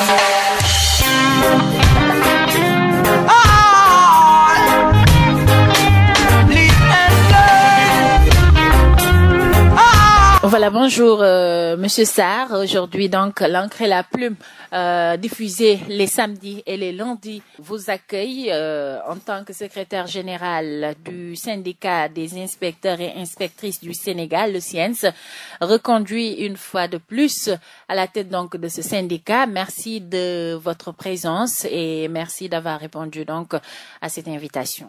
Thank you. Voilà, bonjour euh, Monsieur Sarr. Aujourd'hui, donc, l'encre et la plume euh, diffusée les samedis et les lundis vous accueille euh, en tant que secrétaire général du syndicat des inspecteurs et inspectrices du Sénégal, le SIENS, reconduit une fois de plus à la tête donc de ce syndicat. Merci de votre présence et merci d'avoir répondu donc à cette invitation.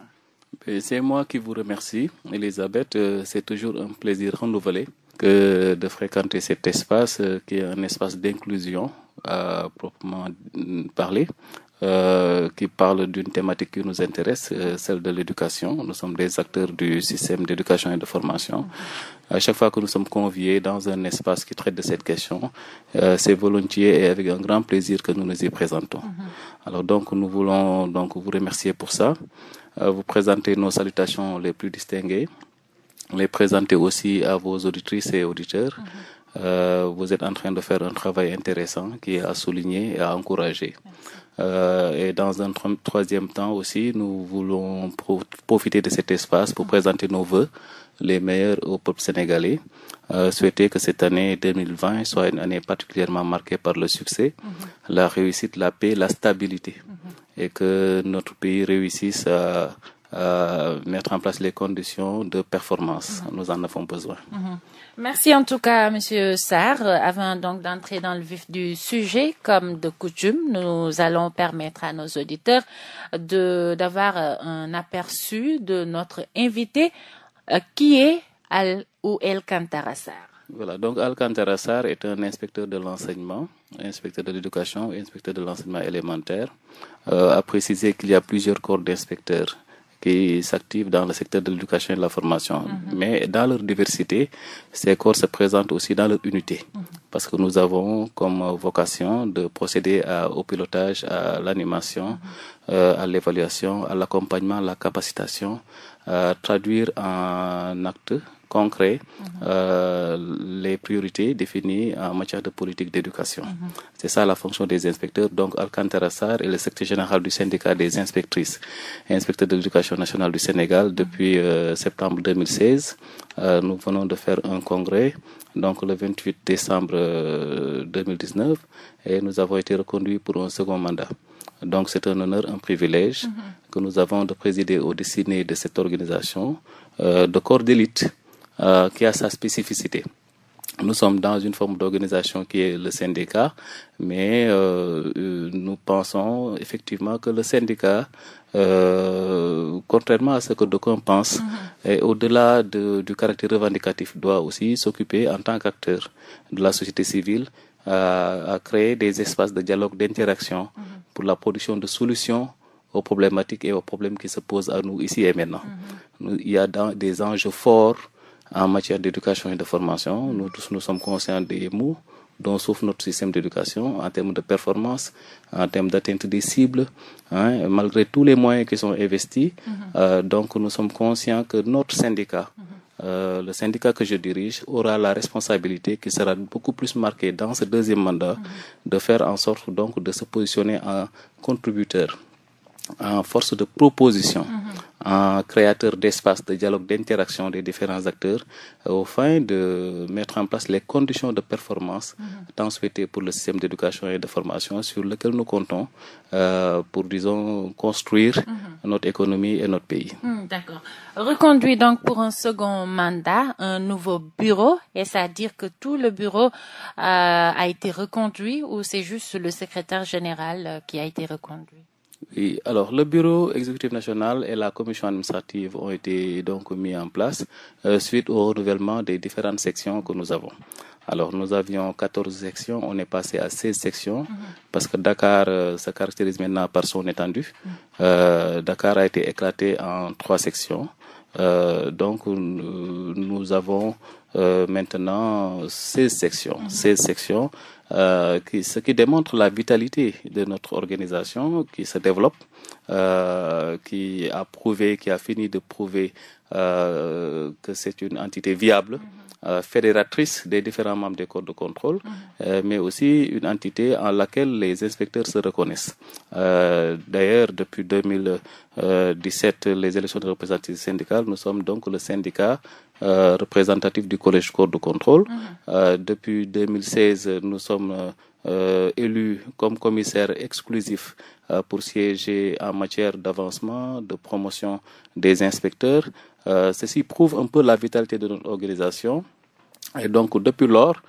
C'est moi qui vous remercie, Elisabeth. Euh, c'est toujours un plaisir renouvelé que de fréquenter cet espace euh, qui est un espace d'inclusion à euh, proprement parler, euh, qui parle d'une thématique qui nous intéresse, euh, celle de l'éducation. Nous sommes des acteurs du système d'éducation et de formation. À chaque fois que nous sommes conviés dans un espace qui traite de cette question, euh, c'est volontiers et avec un grand plaisir que nous nous y présentons. Mhm. Alors donc, nous voulons donc vous remercier pour ça, vous présenter nos salutations les plus distinguées les présenter aussi à vos auditrices et auditeurs. Euh, vous êtes en train de faire un travail intéressant qui est à souligner et à encourager. Euh, et dans un troisième temps aussi, nous voulons profiter de cet espace pour présenter nos voeux, les meilleurs au peuple sénégalais. Euh, souhaiter que cette année 2020 soit une année particulièrement marquée par le succès, la réussite, la paix, la stabilité. Et que notre pays réussisse à euh, mettre en place les conditions de performance. Mhm. Nous en avons besoin. Mhm. Merci en tout cas, Monsieur Sarr. Avant donc d'entrer dans le vif du sujet, comme de coutume, nous allons permettre à nos auditeurs de d'avoir euh, un aperçu de notre invité, euh, qui est Al ou El Kantarassar. Voilà, donc Alcantara est un inspecteur de l'enseignement, inspecteur de l'éducation, inspecteur de l'enseignement élémentaire. Euh, a préciser qu'il y a plusieurs corps d'inspecteurs qui s'activent dans le secteur de l'éducation et de la formation. Mhm. Mais dans leur diversité, ces corps se présentent aussi dans leur unité. Mhm. Parce que nous avons comme vocation de procéder au pilotage, à l'animation, mhm. euh, à l'évaluation, à l'accompagnement, à la capacitation, à traduire en actes concret euh, les priorités définies en matière de politique d'éducation. C'est ça la fonction des inspecteurs. Donc Alcantara Sarr est le secrétaire général du syndicat des inspectrices et inspecteurs de l'éducation nationale du Sénégal depuis euh, septembre 2016. Euh, nous venons de faire un congrès donc le 28 décembre 2019 et nous avons été reconduits pour un second mandat. Donc c'est un honneur, un privilège que nous avons de présider au dessiné de cette organisation de corps d'élite euh, qui a sa spécificité. Nous sommes dans une forme d'organisation qui est le syndicat, mais euh, euh, nous pensons effectivement que le syndicat, contrairement à ce que d'aucuns pensent, mm-hmm. au-delà du caractère revendicatif, doit aussi s'occuper en tant qu'acteur de la société civile à, créer des espaces de dialogue, d'interaction mm-hmm. pour la production de solutions aux problématiques et aux problèmes qui se posent à nous ici et maintenant. Mm-hmm. il y a dans, des enjeux forts en matière d'éducation et de formation. Nous tous, nous sommes conscients des mots dont souffre notre système d'éducation en termes de performance, en termes d'atteinte des cibles, hein, malgré tous les moyens qui sont investis. Mhm. euh, donc nous sommes conscients que notre syndicat, mhm. euh, le syndicat que je dirige, aura la responsabilité qui sera beaucoup plus marquée dans ce deuxième mandat mhm. de faire en sorte donc de se positionner en contributeur en force de proposition, en créateur d'espace de dialogue, d'interaction des différents acteurs, euh, au fin de mettre en place les conditions de performance tant souhaitées pour le système d'éducation et de formation sur lequel nous comptons euh, pour, disons, construire notre économie et notre pays. Hmm, d'accord. Reconduit donc pour un second mandat, un nouveau bureau, et c'est-à-dire que tout le bureau euh, a été reconduit ou c'est juste le secrétaire général qui a été reconduit alors le bureau exécutif national et la commission administrative ont été donc mis en place euh, suite au renouvellement des différentes sections que nous avons. Alors nous avions 14 sections, on est passé à 16 sections mhm. parce que Dakar euh, se caractérise maintenant par son étendue. Mhm. Euh, Dakar a été éclaté en trois sections. donc nous avons maintenant sections, 16 mhm. sections euh, qui, ce qui démontre la vitalité de notre organisation qui se développe, euh, qui a prouvé, qui a fini de prouver euh, que c'est une entité viable. Mhm. fédératrice des différents membres des corps de contrôle, mhm. mais aussi une entité en laquelle les inspecteurs se reconnaissent. D'ailleurs, depuis 2017, les élections de représentants syndicales, nous sommes donc le syndicat euh, représentatif du Collège Corps de Contrôle. Mhm. Euh, depuis 2016, nous sommes euh, élus comme commissaire exclusif pour siéger en matière d'avancement, de promotion des inspecteurs. ceci prouve un peu la vitalité de notre organisation. Et donc, depuis lors,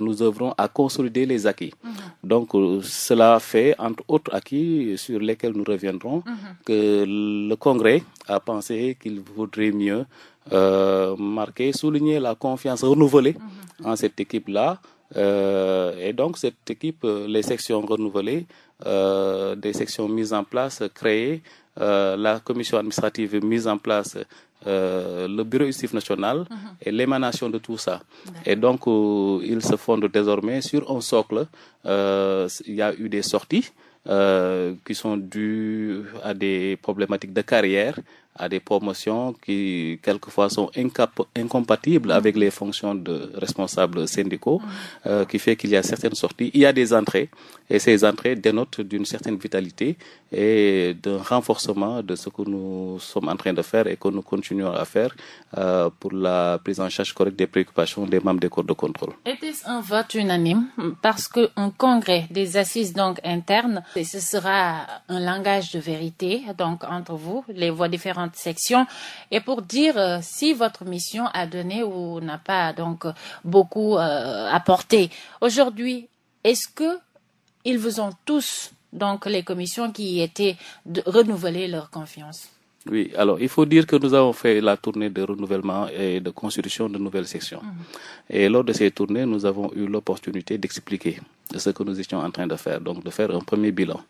nous œuvrons à consolider les acquis. Mhm. Donc, cela fait, entre autres acquis sur lesquels nous reviendrons, mhm. que le Congrès a pensé qu'il vaudrait mieux euh, marqué, souligner la confiance renouvelée mhm. en cette équipe-là. Euh, et donc cette équipe, euh, les sections renouvelées, euh, des sections mises en place, créées, euh, la commission administrative mise en place, euh, le bureau justif national mhm. et l'émanation de tout ça. Et donc euh, ils se fondent désormais sur un socle. Il y a eu des sorties. qui sont dues à des problématiques de carrière, à des promotions qui quelquefois sont incompatibles avec les fonctions de responsables syndicaux, mm. euh, qui fait qu'il y a certaines sorties, il y a des entrées, et ces entrées dénotent d'une certaine vitalité et d'un renforcement de ce que nous sommes en train de faire et que nous continuons à faire euh, pour la prise en charge correcte des préoccupations des membres des corps de contrôle. Était-ce un vote unanime Parce qu'un congrès des assises donc internes, et ce sera un langage de vérité, donc entre vous, les voix différentes et pour dire euh, si votre mission a donné ou n'a pas donc euh, beaucoup euh, apporté. Aujourd'hui, est-ce que ils vous ont tous donc les commissions qui étaient de renouveler leur confiance oui, alors il faut dire que nous avons fait la tournée de renouvellement et de constitution de nouvelles sections. Mm. Et lors de ces tournées, nous avons eu l'opportunité d'expliquer de ce que nous étions en train de faire, donc de faire un premier bilan.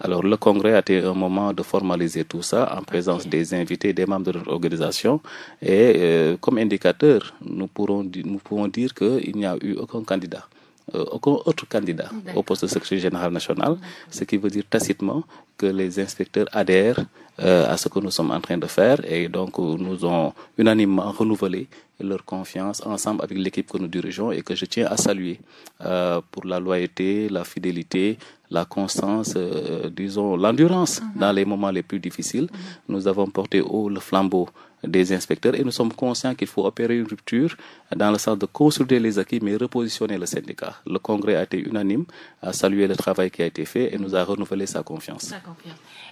Alors le congrès a été un moment de formaliser tout ça en présence des invités, des membres de l'organisation Et euh, comme indicateur, nous, nous pouvons dire qu'il n'y a eu aucun candidat euh, aucun autre candidat au poste de secrétaire général national, ce qui veut dire tacitement que les inspecteurs adhèrent euh, à ce que nous sommes en train de faire et donc euh, nous ont unanimement renouvelé leur confiance ensemble avec l'équipe que nous dirigeons et que je tiens à saluer euh, pour la loyauté, la fidélité, la constance, disons l'endurance mhm. dans les moments les plus difficiles. Mhm. Nous avons porté haut le flambeau des inspecteurs et nous sommes conscients qu'il faut opérer une rupture dans le sens de consulter les acquis mais repositionner le syndicat. Le Congrès a été unanime, à saluer le travail qui a été fait et nous a renouvelé sa confiance.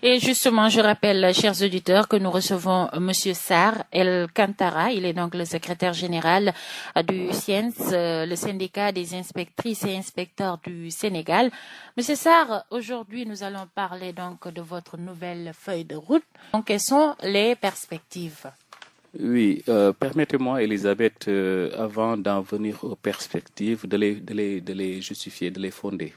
Et justement, je rappelle, chers auditeurs, que nous recevons M. Sar El Kantara. Il est donc le secrétaire général du CIENS, euh, le syndicat des inspectrices et inspecteurs du Sénégal. Monsieur Sarr, aujourd'hui, nous allons parler donc de votre nouvelle feuille de route. Donc, quelles sont les perspectives? Oui, euh, permettez-moi, Elisabeth, euh, avant d'en venir aux perspectives, de les, de, les, justifier, de les fonder.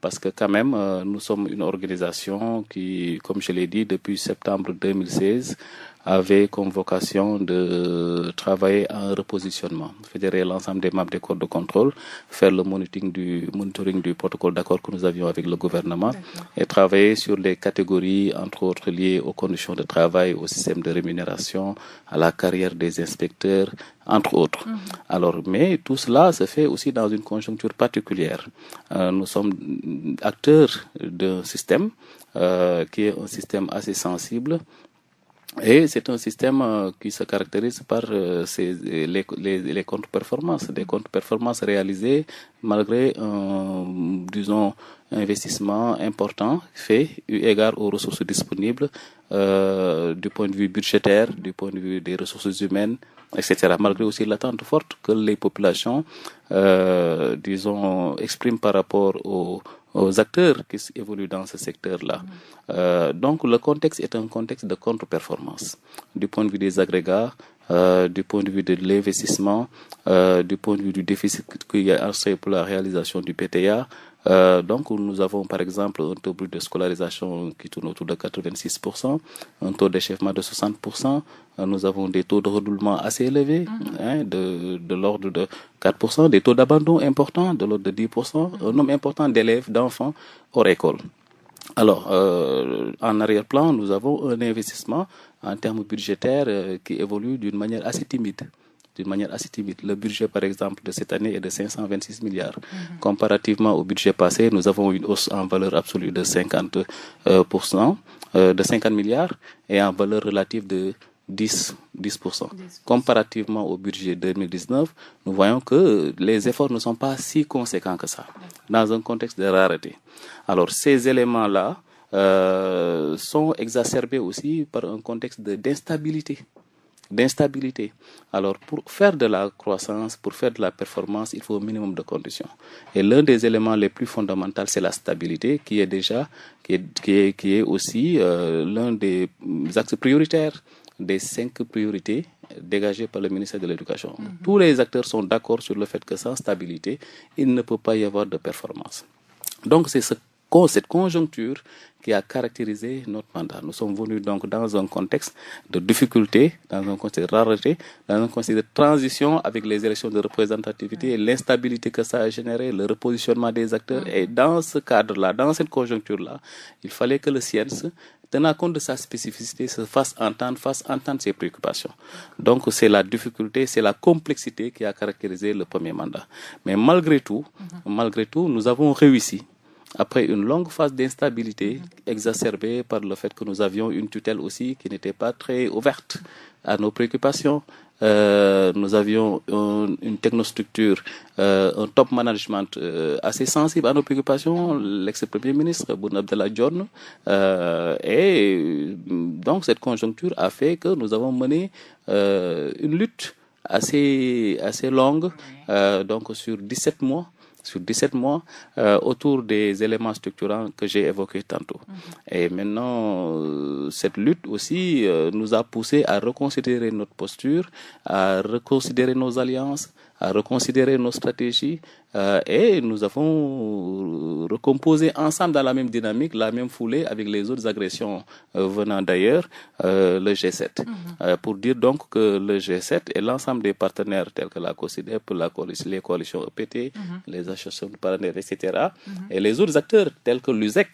Parce que quand même, euh, nous sommes une organisation qui, comme je l'ai dit, depuis septembre 2016, avait comme vocation de travailler à un repositionnement, fédérer l'ensemble des maps des codes de contrôle, faire le monitoring du, monitoring du protocole d'accord que nous avions avec le gouvernement et travailler sur les catégories, entre autres liées aux conditions de travail, au système de rémunération, à la carrière des inspecteurs, entre autres. Mhm. Alors, mais tout cela se fait aussi dans une conjoncture particulière. Euh, nous sommes acteurs d'un système euh, qui est un système assez sensible et c'est un système euh, qui se caractérise par ses, euh, euh, les, les, contre-performances, des contre-performances réalisées malgré, un disons, investissement important fait eu égard aux ressources disponibles du point de vue budgétaire, du point de vue des ressources humaines, etc. Malgré aussi l'attente forte que les populations, disons, expriment par rapport aux aux acteurs qui évoluent dans ce secteur-là. Mm. Euh, donc le contexte est un contexte de contre-performance du point de vue des agrégats, euh, du point de vue de l'investissement, euh, du point de vue du déficit qu'il y a pour la réalisation du PTA, euh, donc, nous avons par exemple un taux brut de scolarisation qui tourne autour de 86%, un taux d'échèvement de 60%, euh, nous avons des taux de redoublement assez élevés, mm-hmm. hein, de, l'ordre de 4%, des taux d'abandon importants, de l'ordre de 10%, mm-hmm. un nombre important d'élèves, d'enfants hors école. Alors, euh, en arrière-plan, nous avons un investissement en termes budgétaires qui évolue d'une manière assez timide d'une manière assez timide. Le budget, par exemple, de cette année est de 526 milliards. Mhm. Comparativement au budget passé, nous avons une hausse en valeur absolue de 50%, euh, euh, de 50 milliards et en valeur relative de 10, Comparativement au budget 2019, nous voyons que les efforts ne sont pas si conséquents que ça, dans un contexte de rareté. Alors, ces éléments-là euh, sont exacerbés aussi par un contexte d'instabilité d'instabilité. Alors pour faire de la croissance, pour faire de la performance, il faut un minimum de conditions. Et l'un des éléments les plus fondamentaux, c'est la stabilité, qui est déjà, qui est, qui aussi euh, l'un des axes prioritaires des cinq priorités dégagées par le ministère de l'Éducation. Mhm. Tous les acteurs sont d'accord sur le fait que sans stabilité, il ne peut pas y avoir de performance. Donc c'est ce, cette conjoncture qui a caractérisé notre mandat. Nous sommes venus donc dans un contexte de difficulté, dans un contexte de rareté, dans un contexte de transition avec les élections de représentativité et l'instabilité que ça a généré, le repositionnement des acteurs. Et dans ce cadre-là, dans cette conjoncture-là, il fallait que le CIENS tenant compte de sa spécificité, se fasse entendre, fasse entendre ses préoccupations. Donc c'est la difficulté, c'est la complexité qui a caractérisé le premier mandat. Mais malgré tout, mhm. malgré tout, nous avons réussi après une longue phase d'instabilité exacerbée par le fait que nous avions une tutelle aussi qui n'était pas très ouverte à nos préoccupations. Euh, nous avions une technostructure, euh, un top management euh, assez sensible à nos préoccupations, l'ex-premier ministre Boun Abdallah John. et donc cette conjoncture a fait que nous avons mené une lutte assez, assez longue, donc sur 17 mois sur 17 mois euh, autour des éléments structurants que j'ai évoqués tantôt. Mhm. Et maintenant, euh, cette lutte aussi euh, nous a poussé à reconsidérer notre posture, à reconsidérer nos alliances, à reconsidérer nos stratégies euh, et nous avons recomposé ensemble dans la même dynamique, la même foulée avec les autres agressions euh, venant d'ailleurs, euh, le G7. Mhm. pour dire donc que le G7 et l'ensemble des partenaires tels que la COSIDEP, les coalitions EPT, mhm. les associations de partenaires, etc., mhm. et les autres acteurs tels que l'USEC,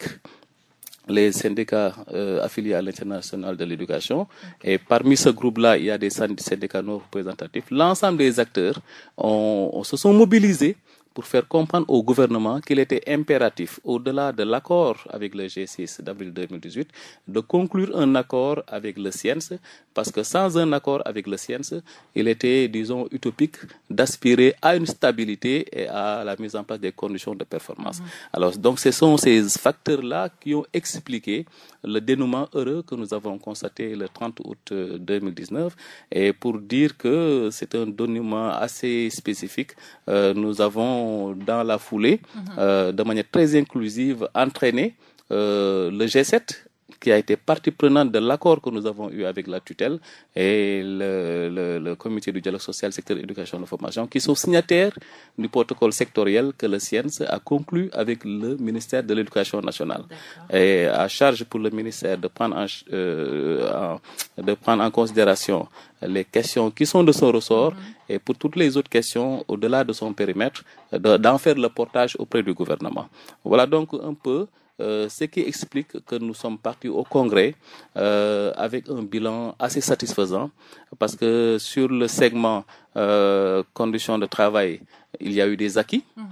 les syndicats euh, affiliés à l'international de l'éducation. Et parmi ce groupe-là, il y a des syndicats non représentatifs. L'ensemble des acteurs on se sont mobilisés pour faire comprendre au gouvernement qu'il était impératif, au-delà de l'accord avec le G6 d'avril 2018, de conclure un accord avec le CIENS, parce que sans un accord avec le CIENS, il était, disons, utopique d'aspirer à une stabilité et à la mise en place des conditions de performance. Mmh. Alors, donc, ce sont ces facteurs-là qui ont expliqué le dénouement heureux que nous avons constaté le 30 août 2019. Euh, et pour dire que c'est un dénouement assez spécifique, euh, nous avons dans la foulée, mhm. euh, de manière très inclusive, entraîner euh, le G7 qui a été partie prenante de l'accord que nous avons eu avec la tutelle et le, le, le comité du dialogue social, secteur éducation et formation, qui sont signataires du protocole sectoriel que le CIENS a conclu avec le ministère de l'Éducation nationale. Et à charge pour le ministère de prendre en, euh, de prendre en considération les questions qui sont de son ressort mhm. et pour toutes les autres questions au-delà de son périmètre, d'en faire le portage auprès du gouvernement. Voilà donc un peu euh, ce qui explique que nous sommes partis au Congrès euh, avec un bilan assez satisfaisant parce que sur le segment euh, conditions de travail, il y a eu des acquis. Mm-hmm.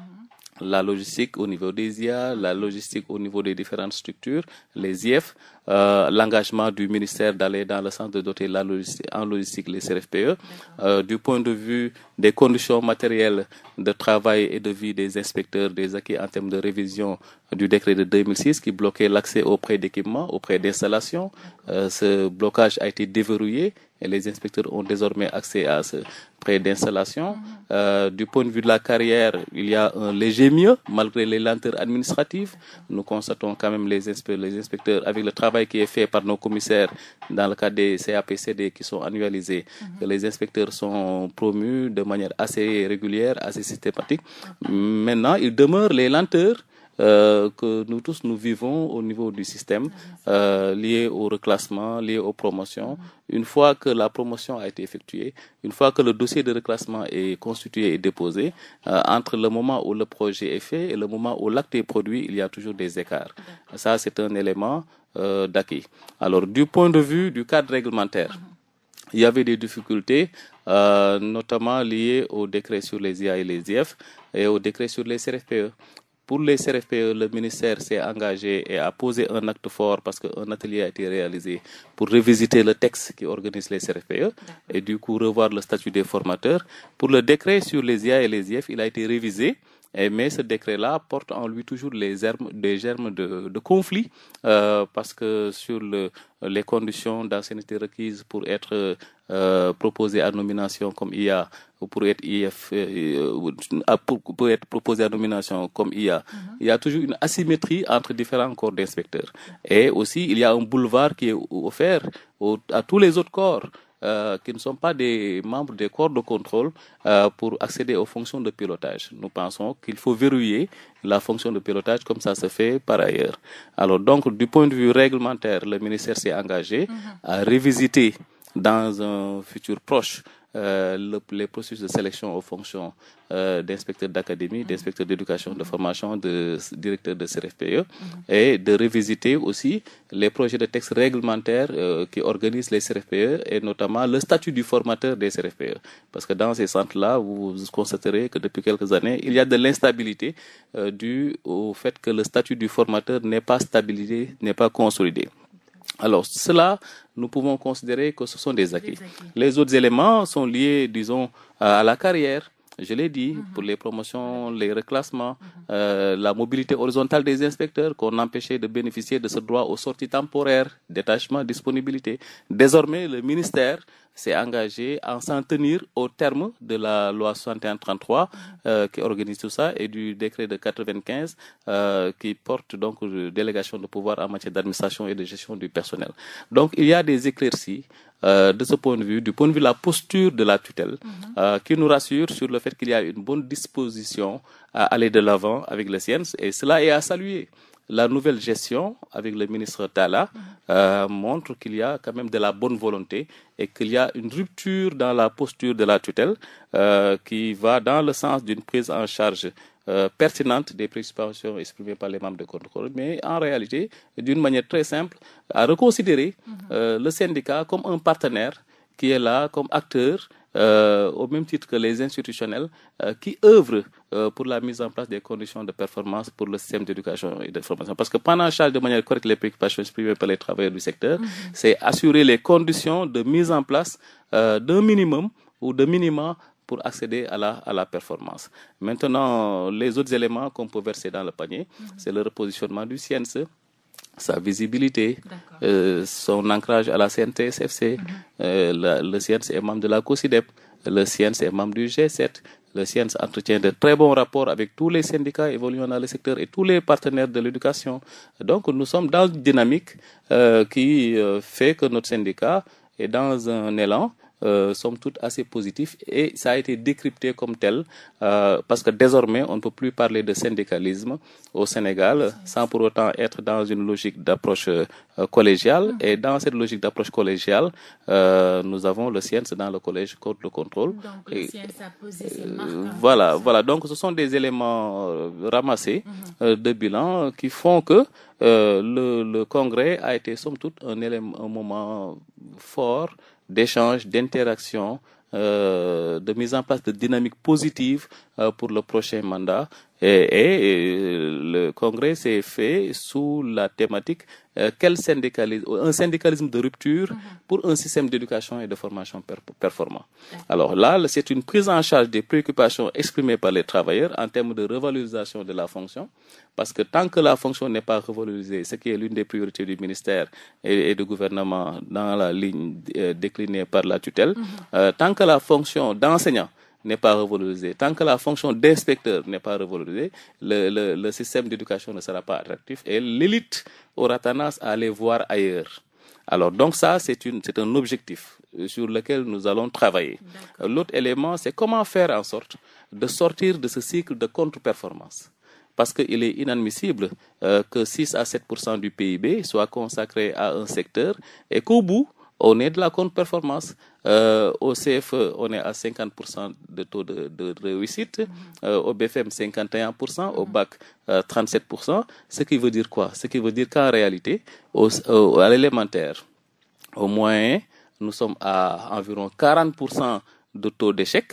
la logistique au niveau des IA, la logistique au niveau des différentes structures, les IF, euh, l'engagement du ministère d'aller dans le sens de doter la logistique, en logistique les CRFPE. Euh, du point de vue des conditions matérielles de travail et de vie des inspecteurs des acquis en termes de révision du décret de 2006 qui bloquait l'accès aux prêts d'équipement, aux prêts d'installation. Euh, ce blocage a été déverrouillé et les inspecteurs ont désormais accès à ce prêt d'installation. Mm-hmm. du point de vue de la carrière, il y a un léger mieux malgré les lenteurs administratives. Nous constatons quand même les les inspecteurs avec le travail qui est fait par nos commissaires dans le cadre des CAPCD qui sont annualisés, mhm. les inspecteurs sont promus de manière assez régulière, assez systématique. Maintenant, il demeure les lenteurs euh, que nous tous nous vivons au niveau du système mhm. euh, lié au reclassement, lié aux promotions. Mhm. Une fois que la promotion a été effectuée, une fois que le dossier de reclassement est constitué et déposé, euh, entre le moment où le projet est fait et le moment où l'acte est produit, il y a toujours des écarts. Ça, c'est un élément euh, d'acquis. Alors, du point de vue du cadre réglementaire, il y avait des difficultés, euh, notamment liées au décret sur les IA et les IF et au décret sur les CRFPE. Pour les CRFPE, le ministère s'est engagé et a posé un acte fort parce qu'un atelier a été réalisé pour revisiter le texte qui organise les CRFPE et du coup revoir le statut des formateurs. Pour le décret sur les IA et les IF, il a été révisé mais ce décret-là porte en lui toujours les germes, des germes de, conflit, euh, parce que sur les conditions d'ancienneté requises pour être euh, proposé à nomination comme IA ou pour être euh, pour, être proposé à nomination comme IA, mhm. il y a toujours une asymétrie entre différents corps d'inspecteurs. Et aussi, il y a un boulevard qui est offert à tous les autres corps. Euh, qui ne sont pas des membres des corps de contrôle euh, pour accéder aux fonctions de pilotage. Nous pensons qu'il faut verrouiller la fonction de pilotage comme ça se fait par ailleurs. Alors donc, du point de vue réglementaire, le ministère s'est engagé mhm. à révisiter dans un futur proche euh, le, les processus de sélection aux fonctions euh, d'inspecteur d'académie, mhm. d'inspecteur d'éducation, de formation, de directeur de CRFPE, mhm. et de revisiter aussi les projets de texte réglementaires euh, qui organisent les CRFPE et notamment le statut du formateur des CRFPE. Parce que dans ces centres-là, vous constaterez que depuis quelques années, il y a de l'instabilité euh, due au fait que le statut du formateur n'est pas stabilisé, n'est pas consolidé. Alors, cela, nous pouvons considérer que ce sont des acquis. Les, autres éléments sont liés, disons, à la carrière, je l'ai dit, mhm. pour les promotions, les reclassements, mhm. euh, la mobilité horizontale des inspecteurs qu'on empêchait de bénéficier de ce droit aux sorties temporaires, détachement, disponibilité. Désormais, le ministère s'est engagé à s'en tenir au terme de la loi 6133 mhm. euh, qui organise tout ça et du décret de 95 euh, qui porte donc euh, délégation de pouvoir en matière d'administration et de gestion du personnel. Donc il y a des éclaircies. Euh, de ce point de vue, du point de vue de la posture de la tutelle, mhm. euh, qui nous rassure sur le fait qu'il y a une bonne disposition à aller de l'avant avec les siennes et cela est à saluer la nouvelle gestion avec le ministre Tala mhm. euh, montre qu'il y a quand même de la bonne volonté et qu'il y a une rupture dans la posture de la tutelle qui va dans le sens d'une prise en charge euh, pertinente des préoccupations exprimées par les membres de contrôle, mais en réalité, d'une manière très simple, à reconsidérer mhm. euh, le syndicat comme un partenaire qui est là comme acteur euh, au même titre que les institutionnels qui œuvrent pour la mise en place des conditions de performance pour le système d'éducation et de formation. Parce que pendant en charge de manière correcte les préoccupations exprimées par les travailleurs du secteur, mhm. c'est assurer les conditions de mise en place d'un minimum ou de minima pour accéder à la, à la performance. Maintenant, les autres éléments qu'on peut verser dans le panier, mhm. c'est le repositionnement du CNC, sa visibilité, euh, son ancrage à la CNTSFC. Mhm. Euh, le CNC est membre de la COSIDEP, le CNC est membre du G7, le CIENS entretient de très bons rapports avec tous les syndicats évoluant dans le secteur et tous les partenaires de l'éducation. Donc nous sommes dans une dynamique euh, qui fait que notre syndicat est dans un élan euh, somme toute assez positif et ça a été décrypté comme tel euh, parce que désormais on ne peut plus parler de syndicalisme au Sénégal sans pour autant être dans une logique d'approche euh, collégiale et dans cette logique d'approche collégiale euh, nous avons le science dans le collège contre le contrôle. Donc, euh, hein. voilà, voilà. Donc ce sont des éléments ramassés mhm. de bilan qui font que le, le congrès a été somme toute un, élément, un moment fort d'échanges, d'interactions, euh, de mise en place de dynamiques positives euh, pour le prochain mandat. Et, le congrès s'est fait sous la thématique euh, quel syndicalisme, un syndicalisme de rupture mhm. pour un système d'éducation et de formation performant. Alors là, c'est une prise en charge des préoccupations exprimées par les travailleurs en termes de revalorisation de la fonction, parce que tant que la fonction n'est pas revalorisée, ce qui est l'une des priorités du ministère et, du gouvernement dans la ligne euh, déclinée par la tutelle, mhm. euh, tant que la fonction d'enseignant n'est pas revalorisée, tant que la fonction d'inspecteur n'est pas revalorisée, le, le, système d'éducation ne sera pas attractif et l'élite aura tendance à aller voir ailleurs. Alors donc ça, c'est un objectif sur lequel nous allons travailler. L'autre élément, c'est comment faire en sorte de sortir de ce cycle de contre-performance parce qu'il est inadmissible euh, que 6 à 7 du PIB soit consacré à un secteur et qu'au bout, on est de la contre-performance. Euh, au CFE, on est à 50% de taux de, réussite, euh, au BFM 51%, au BAC 37%, euh, ce qui veut dire quoi Ce qui veut dire qu'en réalité, au, à l'élémentaire, au moyen, nous sommes à environ 40% de taux d'échec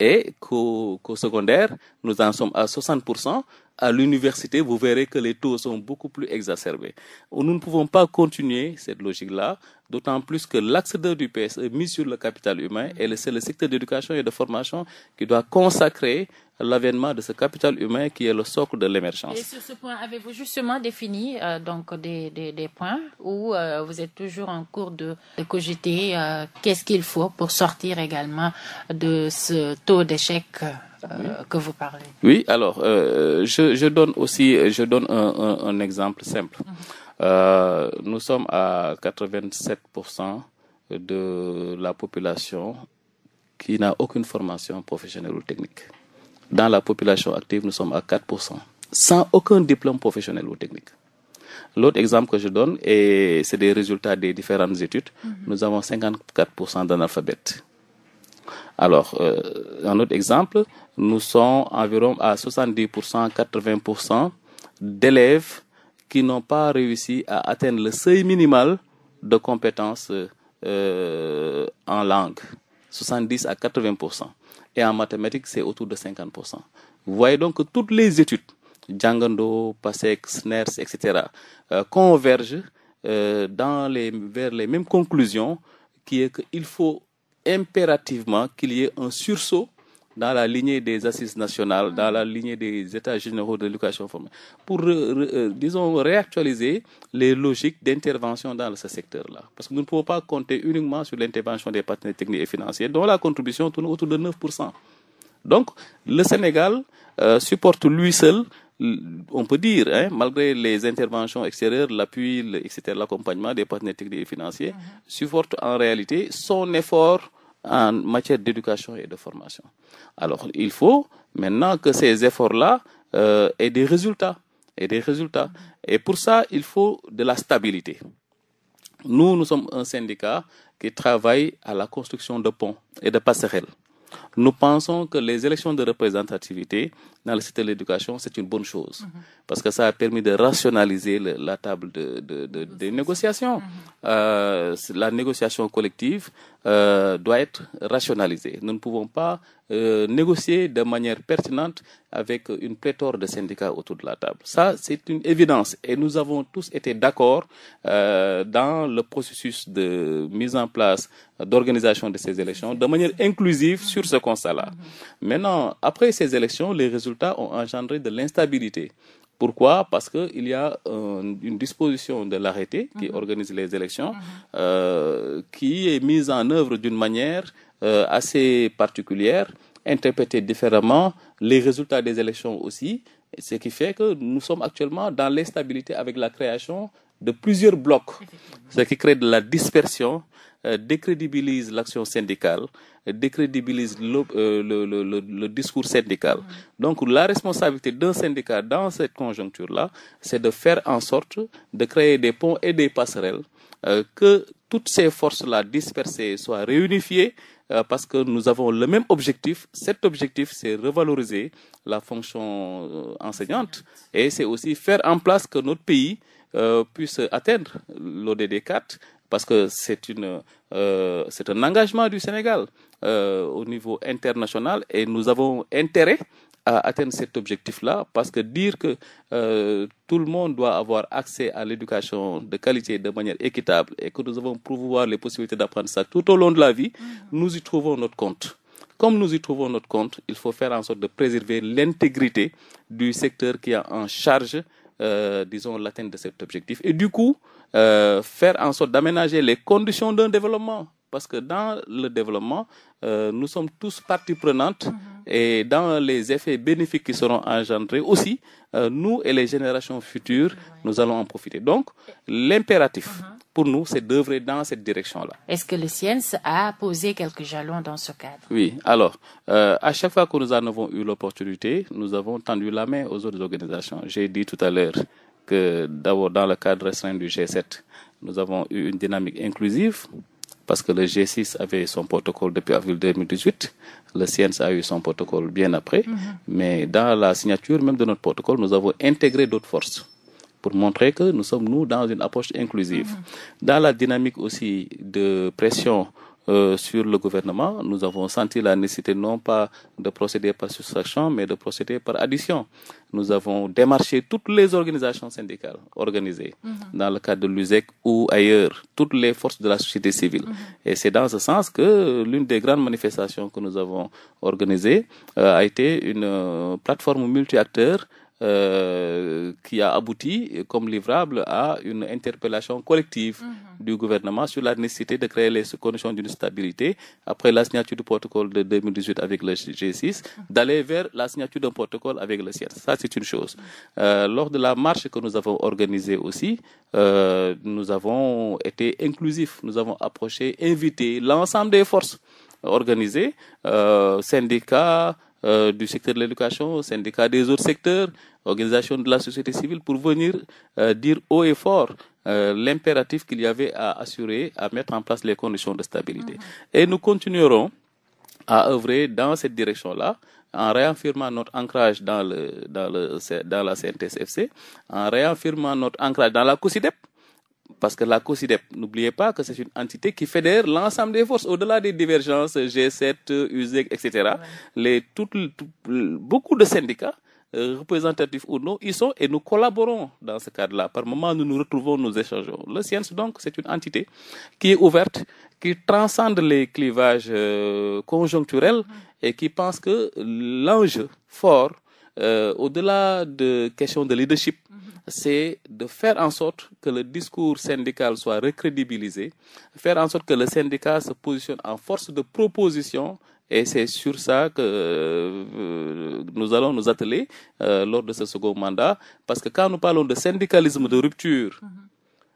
et qu'au secondaire, nous en sommes à 60%. À l'université, vous verrez que les taux sont beaucoup plus exacerbés. Nous ne pouvons pas continuer cette logique-là. D'autant plus que l'accès du PSE mis sur le capital humain et c'est le secteur d'éducation et de formation qui doit consacrer l'avènement de ce capital humain qui est le socle de l'émergence. Et sur ce point, avez-vous justement défini euh, donc des, des, points où euh, vous êtes toujours en cours de, cogiter euh, qu'est-ce qu'il faut pour sortir également de ce taux d'échec que vous parlez Oui, alors je, donne aussi je donne un, exemple simple. Mhm. Euh, nous sommes à 87% de la population qui n'a aucune formation professionnelle ou technique. Dans la population active, nous sommes à 4%, sans aucun diplôme professionnel ou technique. L'autre exemple que je donne, et c'est des résultats des différentes études, mhm. nous avons 54% d'analphabètes. Alors, euh, un autre exemple, nous sommes environ à 70%, 80% d'élèves qui n'ont pas réussi à atteindre le seuil minimal de compétences euh, en langue, 70 à 80%. Et en mathématiques, c'est autour de 50%. Vous voyez donc que toutes les études, Django, PASEC, SNERS, etc., euh, convergent euh, vers les mêmes conclusions, qui est qu'il faut impérativement qu'il y ait un sursaut dans la lignée des assises nationales, dans la lignée des états généraux de l'éducation formelle, pour, euh, euh, disons, réactualiser les logiques d'intervention dans ce secteur-là. Parce que nous ne pouvons pas compter uniquement sur l'intervention des partenaires techniques et financiers, dont la contribution tourne autour de 9%. Donc, le Sénégal euh, supporte lui seul on peut dire, hein, malgré les interventions extérieures, l'appui, etc., l'accompagnement des partenaires techniques et financiers, mhm. supporte en réalité son effort en matière d'éducation et de formation. Alors, il faut maintenant que ces efforts-là euh, aient des résultats. Et des résultats. Et pour ça, il faut de la stabilité. Nous, nous sommes un syndicat qui travaille à la construction de ponts et de passerelles. Nous pensons que les élections de représentativité dans le de l'éducation, c'est une bonne chose. Mhm. Parce que ça a permis de rationaliser la table de, des négociations. Mhm. Euh, la négociation collective euh, doit être rationalisée. Nous ne pouvons pas euh, négocier de manière pertinente avec une pléthore de syndicats autour de la table. Ça, c'est une évidence. Et nous avons tous été d'accord dans le processus de mise en place d'organisation de ces élections de manière inclusive sur ce constat-là. Mhm. Maintenant, après ces élections, les résultats ont engendré de l'instabilité. Pourquoi Parce qu'il y a euh, une disposition de l'arrêté qui mhm. organise les élections mhm. euh, qui est mise en œuvre d'une manière euh, assez particulière, interprétée différemment, les résultats des élections aussi, ce qui fait que nous sommes actuellement dans l'instabilité avec la création de plusieurs blocs, ce qui crée de la dispersion euh, décrédibilise l'action syndicale, euh, décrédibilise euh, le, discours syndical. Donc la responsabilité d'un syndicat dans cette conjoncture-là, c'est de faire en sorte de créer des ponts et des passerelles, que toutes ces forces-là dispersées soient réunifiées, parce que nous avons le même objectif. Cet objectif, c'est revaloriser la fonction enseignante, et c'est aussi faire en place que notre pays puisse atteindre l'ODD 4 parce que c'est une euh, c'est un engagement du Sénégal euh, au niveau international et nous avons intérêt à atteindre cet objectif-là parce que dire que euh, tout le monde doit avoir accès à l'éducation de qualité de manière équitable et que nous avons pouvoir les possibilités d'apprendre ça tout au long de la vie, mmh. nous y trouvons notre compte. Comme nous y trouvons notre compte, il faut faire en sorte de préserver l'intégrité du secteur qui a en charge euh, disons, l'atteinte de cet objectif. Et du coup, euh, faire en sorte d'aménager les conditions d'un développement. Parce que dans le développement, euh, nous sommes tous parties prenantes mhm. et dans les effets bénéfiques qui seront engendrés aussi, euh, nous et les générations futures, nous allons en profiter. Donc, l'impératif. Mhm pour nous, c'est d'œuvrer dans cette direction-là. Est-ce que le CIENS a posé quelques jalons dans ce cadre Oui, alors, euh, à chaque fois que nous en avons eu l'opportunité, nous avons tendu la main aux autres organisations. J'ai dit tout à l'heure que d'abord, dans le cadre restreint du G7, nous avons eu une dynamique inclusive parce que le G6 avait son protocole depuis avril 2018, le CIENS a eu son protocole bien après, mhm. mais dans la signature même de notre protocole, nous avons intégré d'autres forces pour montrer que nous sommes, nous, dans une approche inclusive. Mhm. Dans la dynamique aussi de pression euh, sur le gouvernement, nous avons senti la nécessité non pas de procéder par soustraction, mais de procéder par addition. Nous avons démarché toutes les organisations syndicales organisées mhm. dans le cadre de l'USEC ou ailleurs, toutes les forces de la société civile. Mhm. Et c'est dans ce sens que l'une des grandes manifestations que nous avons organisées euh, a été une euh, plateforme multi-acteurs euh, qui a abouti comme livrable à une interpellation collective mhm. du gouvernement sur la nécessité de créer les conditions d'une stabilité après la signature du protocole de 2018 avec le G6, d'aller vers la signature d'un protocole avec le CIR Ça, c'est une chose. Euh, lors de la marche que nous avons organisée aussi, euh, nous avons été inclusifs, nous avons approché, invité l'ensemble des forces organisées, euh, syndicats, euh, du secteur de l'éducation, syndicats des autres secteurs, organisations de la société civile, pour venir euh, dire haut et fort euh, l'impératif qu'il y avait à assurer, à mettre en place les conditions de stabilité. Mhm. Et nous continuerons à œuvrer dans cette direction-là, en réaffirmant notre ancrage dans, le, dans, dans la CNTSFC, en réaffirmant notre ancrage dans la COSIDEP, parce que la COSIDEP, n'oubliez pas que c'est une entité qui fédère l'ensemble des forces, au-delà des divergences G7, USEC, etc. Les, beaucoup de syndicats euh, représentatifs ou non, ils sont et nous collaborons dans ce cadre-là. Par moment, nous nous retrouvons, nous échangeons. Le CIENS, donc, c'est une entité qui est ouverte, qui transcende les clivages euh, conjoncturels et qui pense que l'enjeu fort euh, au-delà de questions de leadership, mhm. c'est de faire en sorte que le discours syndical soit recrédibilisé, faire en sorte que le syndicat se positionne en force de proposition et c'est sur ça que euh, nous allons nous atteler euh, lors de ce second mandat, parce que quand nous parlons de syndicalisme de rupture, mhm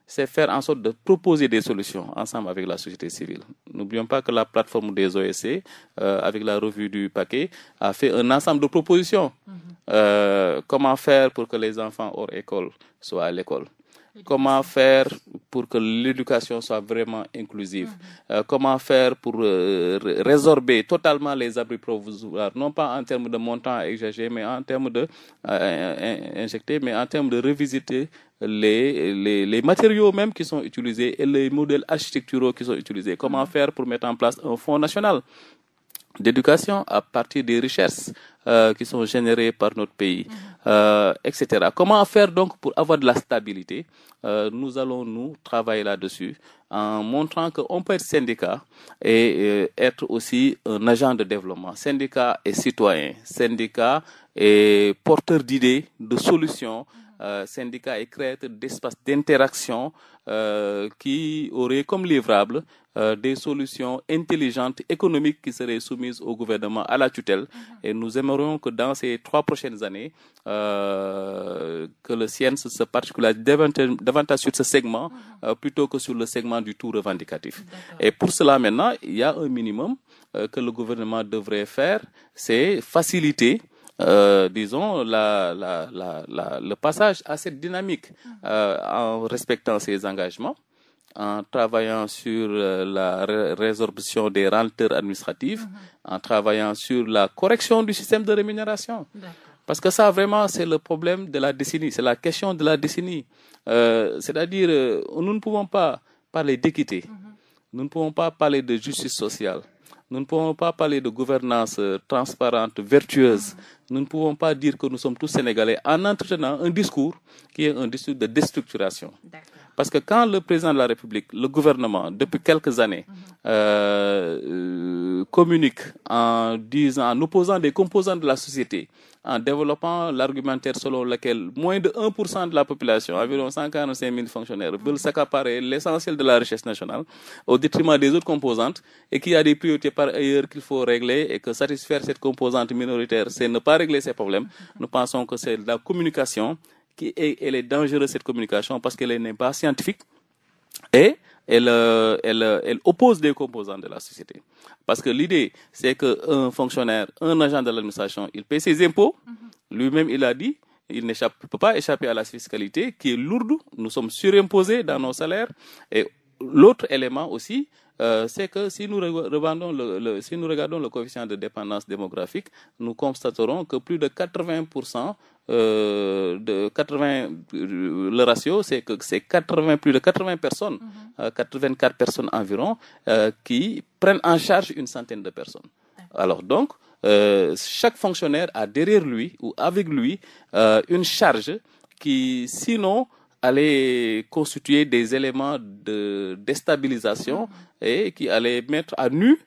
c'est faire en sorte de proposer des solutions ensemble avec la société civile. N'oublions pas que la plateforme des OSC, euh, avec la revue du paquet, a fait un ensemble de propositions. Mhm. Euh, comment faire pour que les enfants hors école soient à l'école Comment faire pour que l'éducation soit vraiment inclusive mm-hmm. euh, Comment faire pour euh, résorber totalement les abris provisoires, non pas en termes de montants exagéré, mais en termes de euh, injecter, mais en termes de revisiter les, matériaux même qui sont utilisés et les modèles architecturaux qui sont utilisés. Comment mm-hmm. faire pour mettre en place un fonds national d'éducation à partir des richesses euh, qui sont générées par notre pays, mhm. euh, etc. Comment faire donc pour avoir de la stabilité euh, Nous allons nous travailler là-dessus en montrant qu'on peut être syndicat et être aussi un agent de développement, syndicat et citoyen, syndicat et porteur d'idées, de solutions. Mhm. Euh, syndicats et créateur d'espaces d'interaction qui aurait comme livrable euh, des solutions intelligentes, économiques qui seraient soumises au gouvernement, à la tutelle. Mhm. Et nous aimerions que dans ces trois prochaines années, euh, que le CIENS se particule davantage, sur ce segment mhm. euh, plutôt que sur le segment du tout revendicatif. Et pour cela, maintenant, il y a un minimum que le gouvernement devrait faire, c'est faciliter disons, le passage à cette dynamique mhm. en respectant ses engagements en travaillant sur euh, la résorption des renteurs administratives, mhm. en travaillant sur la correction du système de rémunération. Parce que ça, vraiment, c'est le problème de la décennie, c'est la question de la décennie. Euh, c'est-à-dire, euh, nous ne pouvons pas parler d'équité, mhm. nous ne pouvons pas parler de justice sociale, nous ne pouvons pas parler de gouvernance transparente, vertueuse, mhm. nous ne pouvons pas dire que nous sommes tous Sénégalais en entretenant un discours qui est un discours de déstructuration. Parce que quand le président de la République, le gouvernement, depuis quelques années, mhm. euh, euh, communique en disant, en opposant des composantes de la société, en développant l'argumentaire selon lequel moins de 1% de la population, environ 145 000 fonctionnaires, veulent s'accaparer l'essentiel de la richesse nationale au détriment des autres composantes et qu'il y a des priorités par ailleurs qu'il faut régler et que satisfaire cette composante minoritaire, c'est ne pas régler ces problèmes. Mhm. Nous pensons que c'est la communication elle est dangereuse, cette communication, parce qu'elle n'est pas scientifique et elle, euh, elle, euh, elle oppose des composants de la société. Parce que l'idée, c'est qu'un fonctionnaire, un agent de l'administration, il paie ses impôts. Mhm. Lui-même, il a dit, il ne peut pas échapper à la fiscalité qui est lourde. Nous sommes surimposés dans nos salaires. Et l'autre élément aussi, euh, c'est que si nous, le, si nous regardons le coefficient de dépendance démographique, nous constaterons que plus de 80% euh, de 80, euh, le ratio, c'est que c'est 80, plus de 80 personnes, 84 mhm. euh, personnes environ, qui prennent en charge une centaine de personnes. Alors donc, chaque fonctionnaire a derrière lui ou avec lui une charge qui, sinon, allait constituer des éléments de déstabilisation mhm. et qui allait mettre à nu,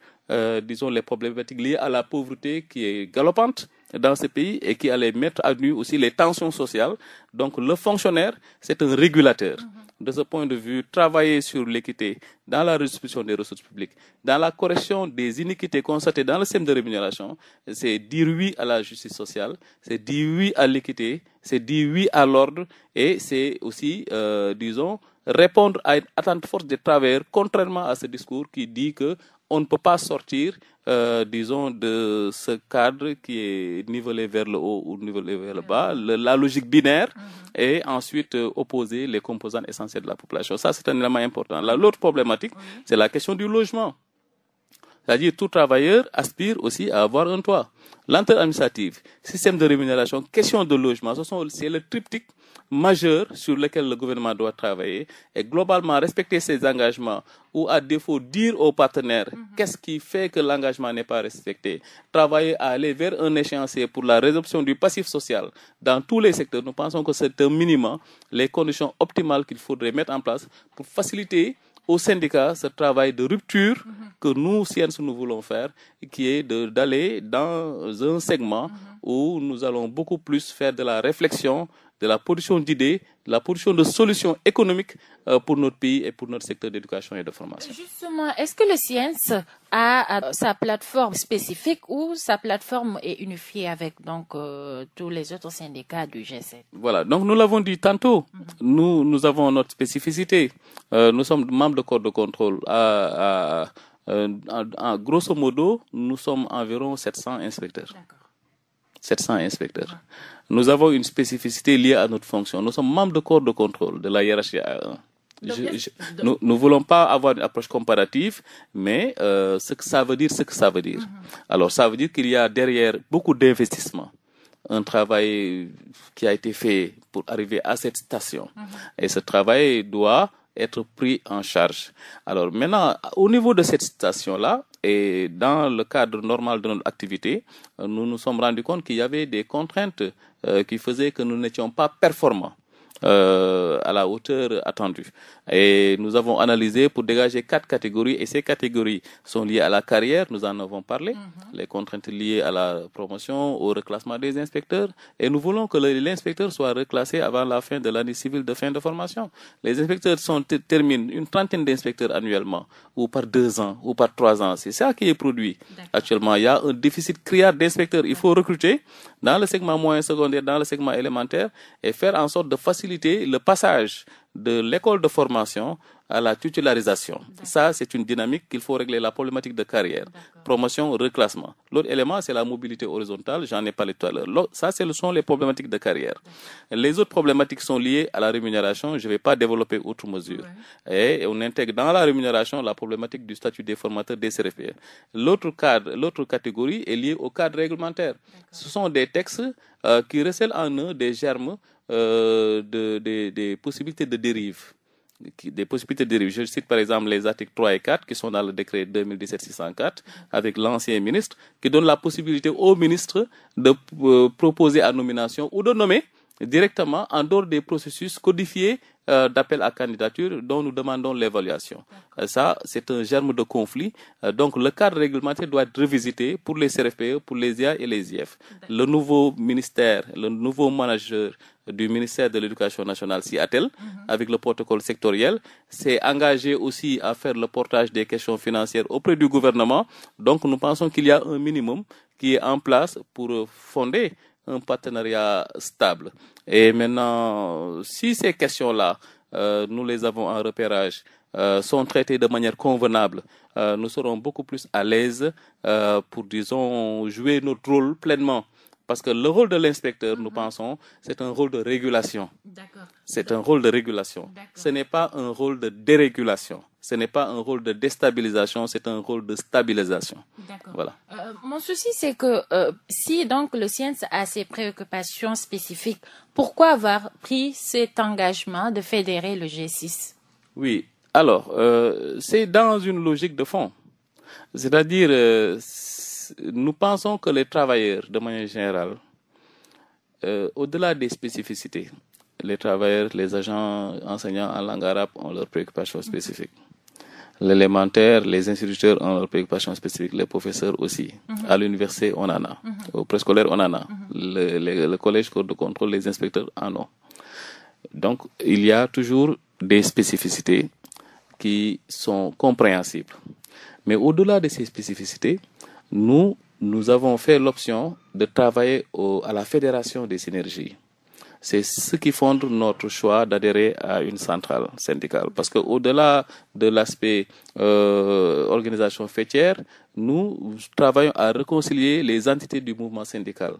disons, les problématiques liées à la pauvreté qui est galopante dans ces pays et qui allait mettre à nu aussi les tensions sociales. Donc le fonctionnaire, c'est un régulateur. Mm-hmm. De ce point de vue, travailler sur l'équité dans la redistribution des ressources publiques, dans la correction des iniquités constatées dans le système de rémunération, c'est dire oui à la justice sociale, c'est dire oui à l'équité, c'est dire oui à l'ordre et c'est aussi, euh, disons, répondre à une attente forte des travailleurs, contrairement à ce discours qui dit que on ne peut pas sortir, euh, disons, de ce cadre qui est nivelé vers le haut ou nivelé vers le bas, la logique binaire, mhm. et ensuite euh, opposer les composantes essentielles de la population. Ça, c'est un élément important. L'autre problématique, c'est la question du logement. C'est-à-dire, tout travailleur aspire aussi à avoir un toit. Lenteur administrative, système de rémunération, question de logement, ce sont, aussi les triptyques majeur sur lequel le gouvernement doit travailler et globalement respecter ses engagements ou à défaut dire aux partenaires mhm. qu'est-ce qui fait que l'engagement n'est pas respecté. Travailler à aller vers un échéancier pour la résolution du passif social dans tous les secteurs. Nous pensons que c'est un minimum les conditions optimales qu'il faudrait mettre en place pour faciliter au syndicat ce travail de rupture mhm. que nous, Siennes, nous voulons faire, qui est d'aller dans un segment mhm. où nous allons beaucoup plus faire de la réflexion de la production d'idées, de la production de solutions économiques euh, pour notre pays et pour notre secteur d'éducation et de formation. Justement, est-ce que le Science a sa plateforme spécifique ou sa plateforme est unifiée avec donc euh, tous les autres syndicats du G7 Voilà, donc nous l'avons dit tantôt, mhm. nous, avons notre spécificité. Euh, nous sommes membres de corps de contrôle. À, grosso modo, nous sommes environ 700 inspecteurs. 700 inspecteurs. Nous avons une spécificité liée à notre fonction. Nous sommes membres de corps de contrôle de la hiérarchie nous ne voulons pas avoir une approche comparative, mais euh, ce que ça veut dire, ce que ça veut dire. Mhm. Alors, ça veut dire qu'il y a derrière beaucoup d'investissements, un travail qui a été fait pour arriver à cette station. Mhm. Et ce travail doit être pris en charge. Alors maintenant, au niveau de cette station-là, et dans le cadre normal de notre activité, euh, nous nous sommes rendus compte qu'il y avait des contraintes euh, qui faisaient que nous n'étions pas performants. Euh, à la hauteur attendue. Et nous avons analysé pour dégager quatre catégories et ces catégories sont liées à la carrière, nous en avons parlé, mhm. les contraintes liées à la promotion, au reclassement des inspecteurs et nous voulons que l'inspecteur soit reclassé avant la fin de l'année civile de fin de formation. Les inspecteurs sont, terminent une trentaine d'inspecteurs annuellement ou par deux ans ou par trois ans. C'est ça qui est produit. Actuellement, il y a un déficit criard d'inspecteurs. Il faut recruter dans le segment moyen secondaire, dans le segment élémentaire et faire en sorte de faciliter faciliter le passage de l'école de formation à la titularisation. Ça, c'est une dynamique qu'il faut régler, la problématique de carrière, promotion, reclassement. L'autre élément, c'est la mobilité horizontale, j'en ai parlé tout à l'heure. Ça, ce sont les problématiques de carrière. Les autres problématiques sont liées à la rémunération, je ne vais pas développer autre mesure. Et on intègre dans la rémunération la problématique du statut des formateurs des CRFP. L'autre cadre, l'autre catégorie est liée au cadre réglementaire. Ce sont des textes euh, qui recèlent en eux des germes euh, de, des possibilités de dérive. Des possibilités de dérive. Je cite par exemple les articles 3 et 4 qui sont dans le décret 2017-604 avec l'ancien ministre qui donne la possibilité au ministre de euh, proposer à nomination ou de nommer directement en dehors des processus codifiés euh, d'appel à candidature dont nous demandons l'évaluation. Euh, ça, c'est un germe de conflit. Euh, donc, le cadre réglementaire doit être revisité pour les CRFPE, pour les IA et les IF. Le nouveau ministère, le nouveau manager du ministère de l'Éducation nationale, si a mhm. avec le protocole sectoriel, s'est engagé aussi à faire le portage des questions financières auprès du gouvernement. Donc, nous pensons qu'il y a un minimum qui est en place pour fonder un partenariat stable. Et maintenant, si ces questions-là, euh, nous les avons en repérage, euh, sont traitées de manière convenable, euh, nous serons beaucoup plus à l'aise pour, disons, jouer notre rôle pleinement. Parce que le rôle de l'inspecteur, nous mhm. pensons, c'est un rôle de régulation. C'est un rôle de régulation. Ce n'est pas un rôle de dérégulation ce n'est pas un rôle de déstabilisation, c'est un rôle de stabilisation. Euh, mon souci, c'est que euh, si donc le CIENS a ses préoccupations spécifiques, pourquoi avoir pris cet engagement de fédérer le G6 Oui, alors, euh, c'est dans une logique de fond. C'est-à-dire, nous pensons que les travailleurs, de manière générale, au-delà des spécificités, les travailleurs, les agents enseignants en langue arabe ont leurs préoccupations spécifiques l'élémentaire, les instituteurs ont leur préoccupation spécifiques, les professeurs aussi. Mhm. À l'université, on en a. Mhm. Au préscolaire, on en a. Mhm. le, le, collège de contrôle, les inspecteurs en ont. Donc, il y a toujours des spécificités qui sont compréhensibles. Mais au-delà de ces spécificités, nous, nous avons fait l'option de travailler à la fédération des synergies. C'est ce qui fonde notre choix d'adhérer à une centrale syndicale. Parce qu'au-delà de l'aspect euh, organisation fêtière, nous travaillons à réconcilier les entités du mouvement syndical.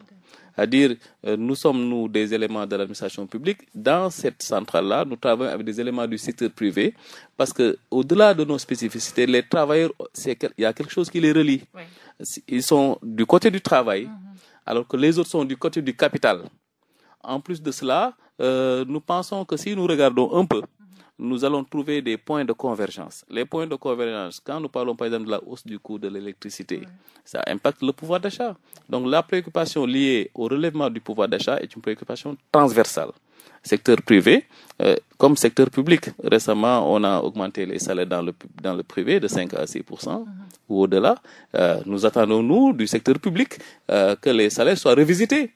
C'est-à-dire, euh, nous sommes, nous, des éléments de l'administration publique. Dans cette centrale-là, nous travaillons avec des éléments du secteur privé parce quau delà de nos spécificités, les travailleurs, il y a quelque chose qui les relie. Ils sont du côté du travail, mm-hmm. alors que les autres sont du côté du capital. En plus de cela, euh, nous pensons que si nous regardons un peu, nous allons trouver des points de convergence. Les points de convergence, quand nous parlons par exemple de la hausse du coût de l'électricité, ça impacte le pouvoir d'achat. Donc la préoccupation liée au relèvement du pouvoir d'achat est une préoccupation transversale. Secteur privé euh, comme secteur public. Récemment, on a augmenté les salaires dans le, dans le privé de 5 à 6 ou au-delà. Euh, nous attendons, nous, du secteur public, que les salaires soient revisités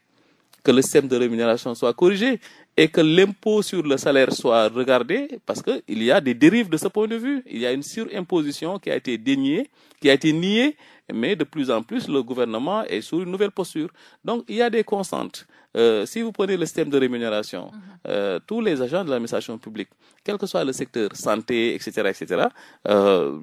que le système de rémunération soit corrigé et que l'impôt sur le salaire soit regardé parce qu'il y a des dérives de ce point de vue. Il y a une surimposition qui a été déniée, qui a été niée, mais de plus en plus, le gouvernement est sur une nouvelle posture. Donc, il y a des constantes. Euh, si vous prenez le système de rémunération, mhm. euh, tous les agents de l'administration publique, quel que soit le secteur, santé, etc., etc., euh,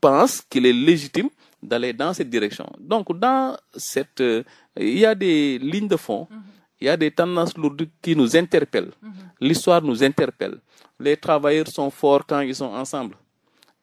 pensent qu'il est légitime d'aller dans cette direction. Donc, dans cette, euh, il y a des lignes de fond, mhm. il y a des tendances lourdes qui nous interpellent. Mhm. L'histoire nous interpelle. Les travailleurs sont forts quand ils sont ensemble.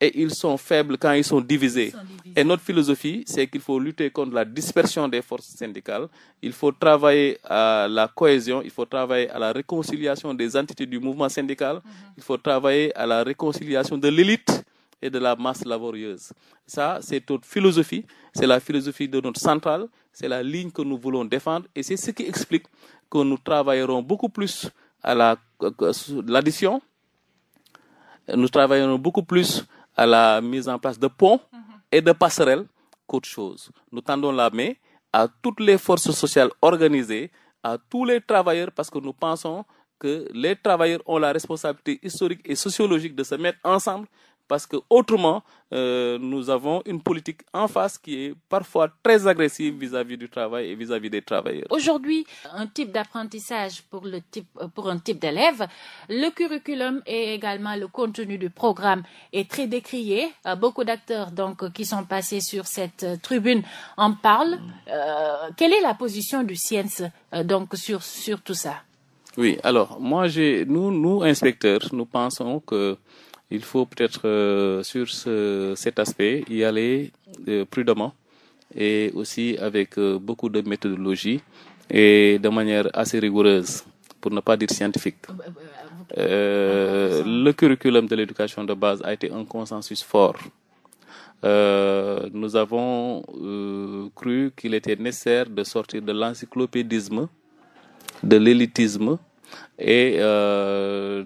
Et ils sont faibles quand ils sont divisés. Et notre philosophie, c'est qu'il faut lutter contre la dispersion des forces syndicales. Il faut travailler à la cohésion. Il faut travailler à la réconciliation des entités du mouvement syndical. Mhm. Il faut travailler à la réconciliation de l'élite et de la masse laborieuse. Ça, c'est notre philosophie, c'est la philosophie de notre centrale, c'est la ligne que nous voulons défendre et c'est ce qui explique que nous travaillerons beaucoup plus à la, l'addition, nous travaillerons beaucoup plus à la mise en place de ponts mm-hmm. et de passerelles qu'autre chose. Nous tendons la main à toutes les forces sociales organisées, à tous les travailleurs, parce que nous pensons que les travailleurs ont la responsabilité historique et sociologique de se mettre ensemble parce que autrement, euh, nous avons une politique en face qui est parfois très agressive vis-à-vis du travail et vis-à-vis des travailleurs. Aujourd'hui, un type d'apprentissage pour le euh, pour un type d'élève, le curriculum et également le contenu du programme est très décrié. Euh, beaucoup d'acteurs donc qui sont passés sur cette tribune en parlent. Mm. quelle est la position du CIENS donc sur sur tout ça? Oui, alors moi nous nous inspecteurs, nous pensons que il faut peut-être euh, sur cet aspect y aller euh, prudemment et aussi avec euh, beaucoup de méthodologie et de manière assez rigoureuse, pour ne pas dire scientifique. Bah, bah, le curriculum de l'éducation de base a été un consensus fort. nous avons cru qu'il était nécessaire de sortir de l'encyclopédisme, de l'élitisme, et euh,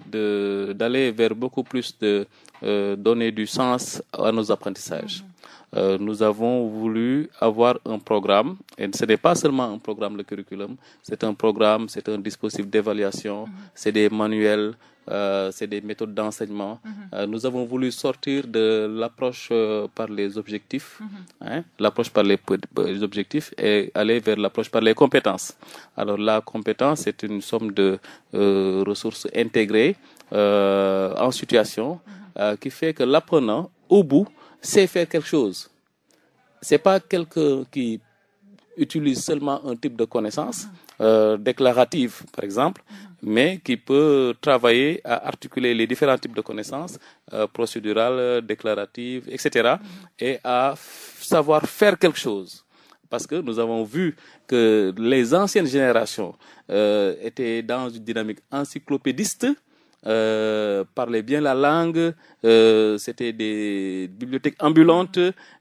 d'aller vers beaucoup plus de euh, donner du sens à nos apprentissages. Mm-hmm. Euh, nous avons voulu avoir un programme, et ce n'est pas seulement un programme, le curriculum, c'est un programme, c'est un dispositif d'évaluation, mhm. c'est des manuels, euh, c'est des méthodes d'enseignement. Mhm. Euh, nous avons voulu sortir de l'approche par les objectifs, mhm. hein, l'approche par les, objectifs et aller vers l'approche par les compétences. Alors la compétence, c'est une somme de ressources intégrées en situation qui fait que l'apprenant, au bout, sait faire quelque chose. Ce n'est pas quelqu'un qui utilise seulement un type de connaissance euh, déclarative, par exemple, mais qui peut travailler à articuler les différents types de connaissances euh, procédurales, déclaratives, etc., et à savoir faire quelque chose parce que nous avons vu que les anciennes générations euh, étaient dans une dynamique encyclopédiste euh, parlaient bien la langue, euh, c'était des bibliothèques ambulantes,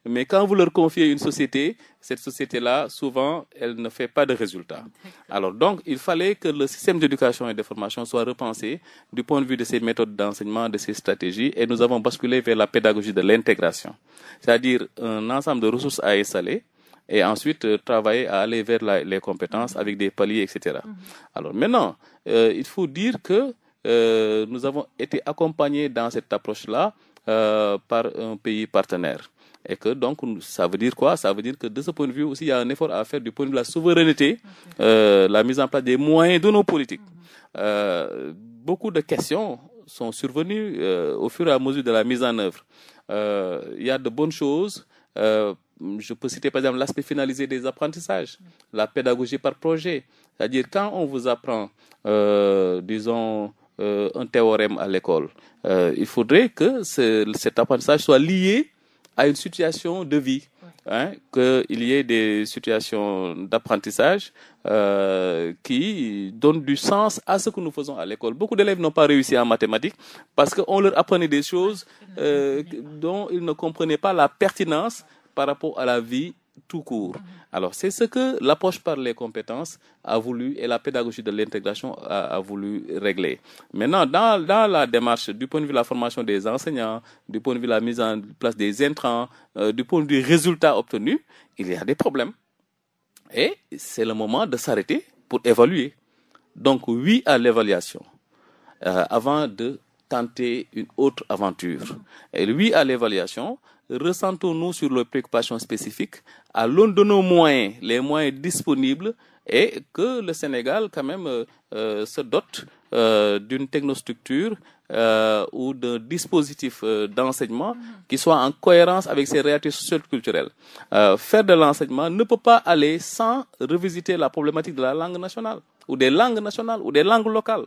mais quand vous leur confiez une société, cette société-là, souvent, elle ne fait pas de résultats. Alors donc, il fallait que le système d'éducation et de formation soit repensé du point de vue de ces méthodes d'enseignement, de ces stratégies, et nous avons basculé vers la pédagogie de l'intégration, c'est-à-dire un ensemble de ressources à installer et ensuite euh, travailler à aller vers les compétences avec des paliers, etc. Mm-hmm. Alors maintenant, il faut dire que euh, nous avons été accompagnés dans cette approche-là euh, par un pays partenaire. Et que donc, ça veut dire quoi Ça veut dire que de ce point de vue aussi, il y a un effort à faire du point de vue de la souveraineté, euh, la mise en place des moyens de nos politiques. beaucoup de questions sont survenues au fur et à mesure de la mise en œuvre. il y a de bonnes choses je peux citer par exemple l'aspect finalisé des apprentissages, la pédagogie par projet. C'est-à-dire quand on vous apprend, disons, euh, un théorème à l'école. Euh, il faudrait que cet apprentissage soit lié à une situation de vie, hein, qu'il y ait des situations d'apprentissage euh, qui donnent du sens à ce que nous faisons à l'école. Beaucoup d'élèves n'ont pas réussi en mathématiques parce qu'on leur apprenait des choses dont ils ne comprenaient pas la pertinence par rapport à la vie tout court. Mhm. Alors, c'est ce que l'approche par les compétences a voulu et la pédagogie de l'intégration a, voulu régler. Maintenant, dans, la démarche, du point de vue de la formation des enseignants, du point de vue de la mise en place des intrants, euh, du point de vue des résultats obtenus, il y a des problèmes. Et c'est le moment de s'arrêter pour évaluer. Donc, oui à l'évaluation euh, avant de tenter une autre aventure. Et oui à l'évaluation ressentons-nous sur les préoccupations spécifiques, à l'un de nos moyens, les moyens disponibles, et que le Sénégal, quand même, euh, euh, se dote euh, d'une technostructure ou d'un dispositif d'enseignement qui soit en cohérence avec ses réalités sociales culturelles. faire de l'enseignement ne peut pas aller sans revisiter la problématique de la langue nationale, ou des langues nationales, ou des langues locales.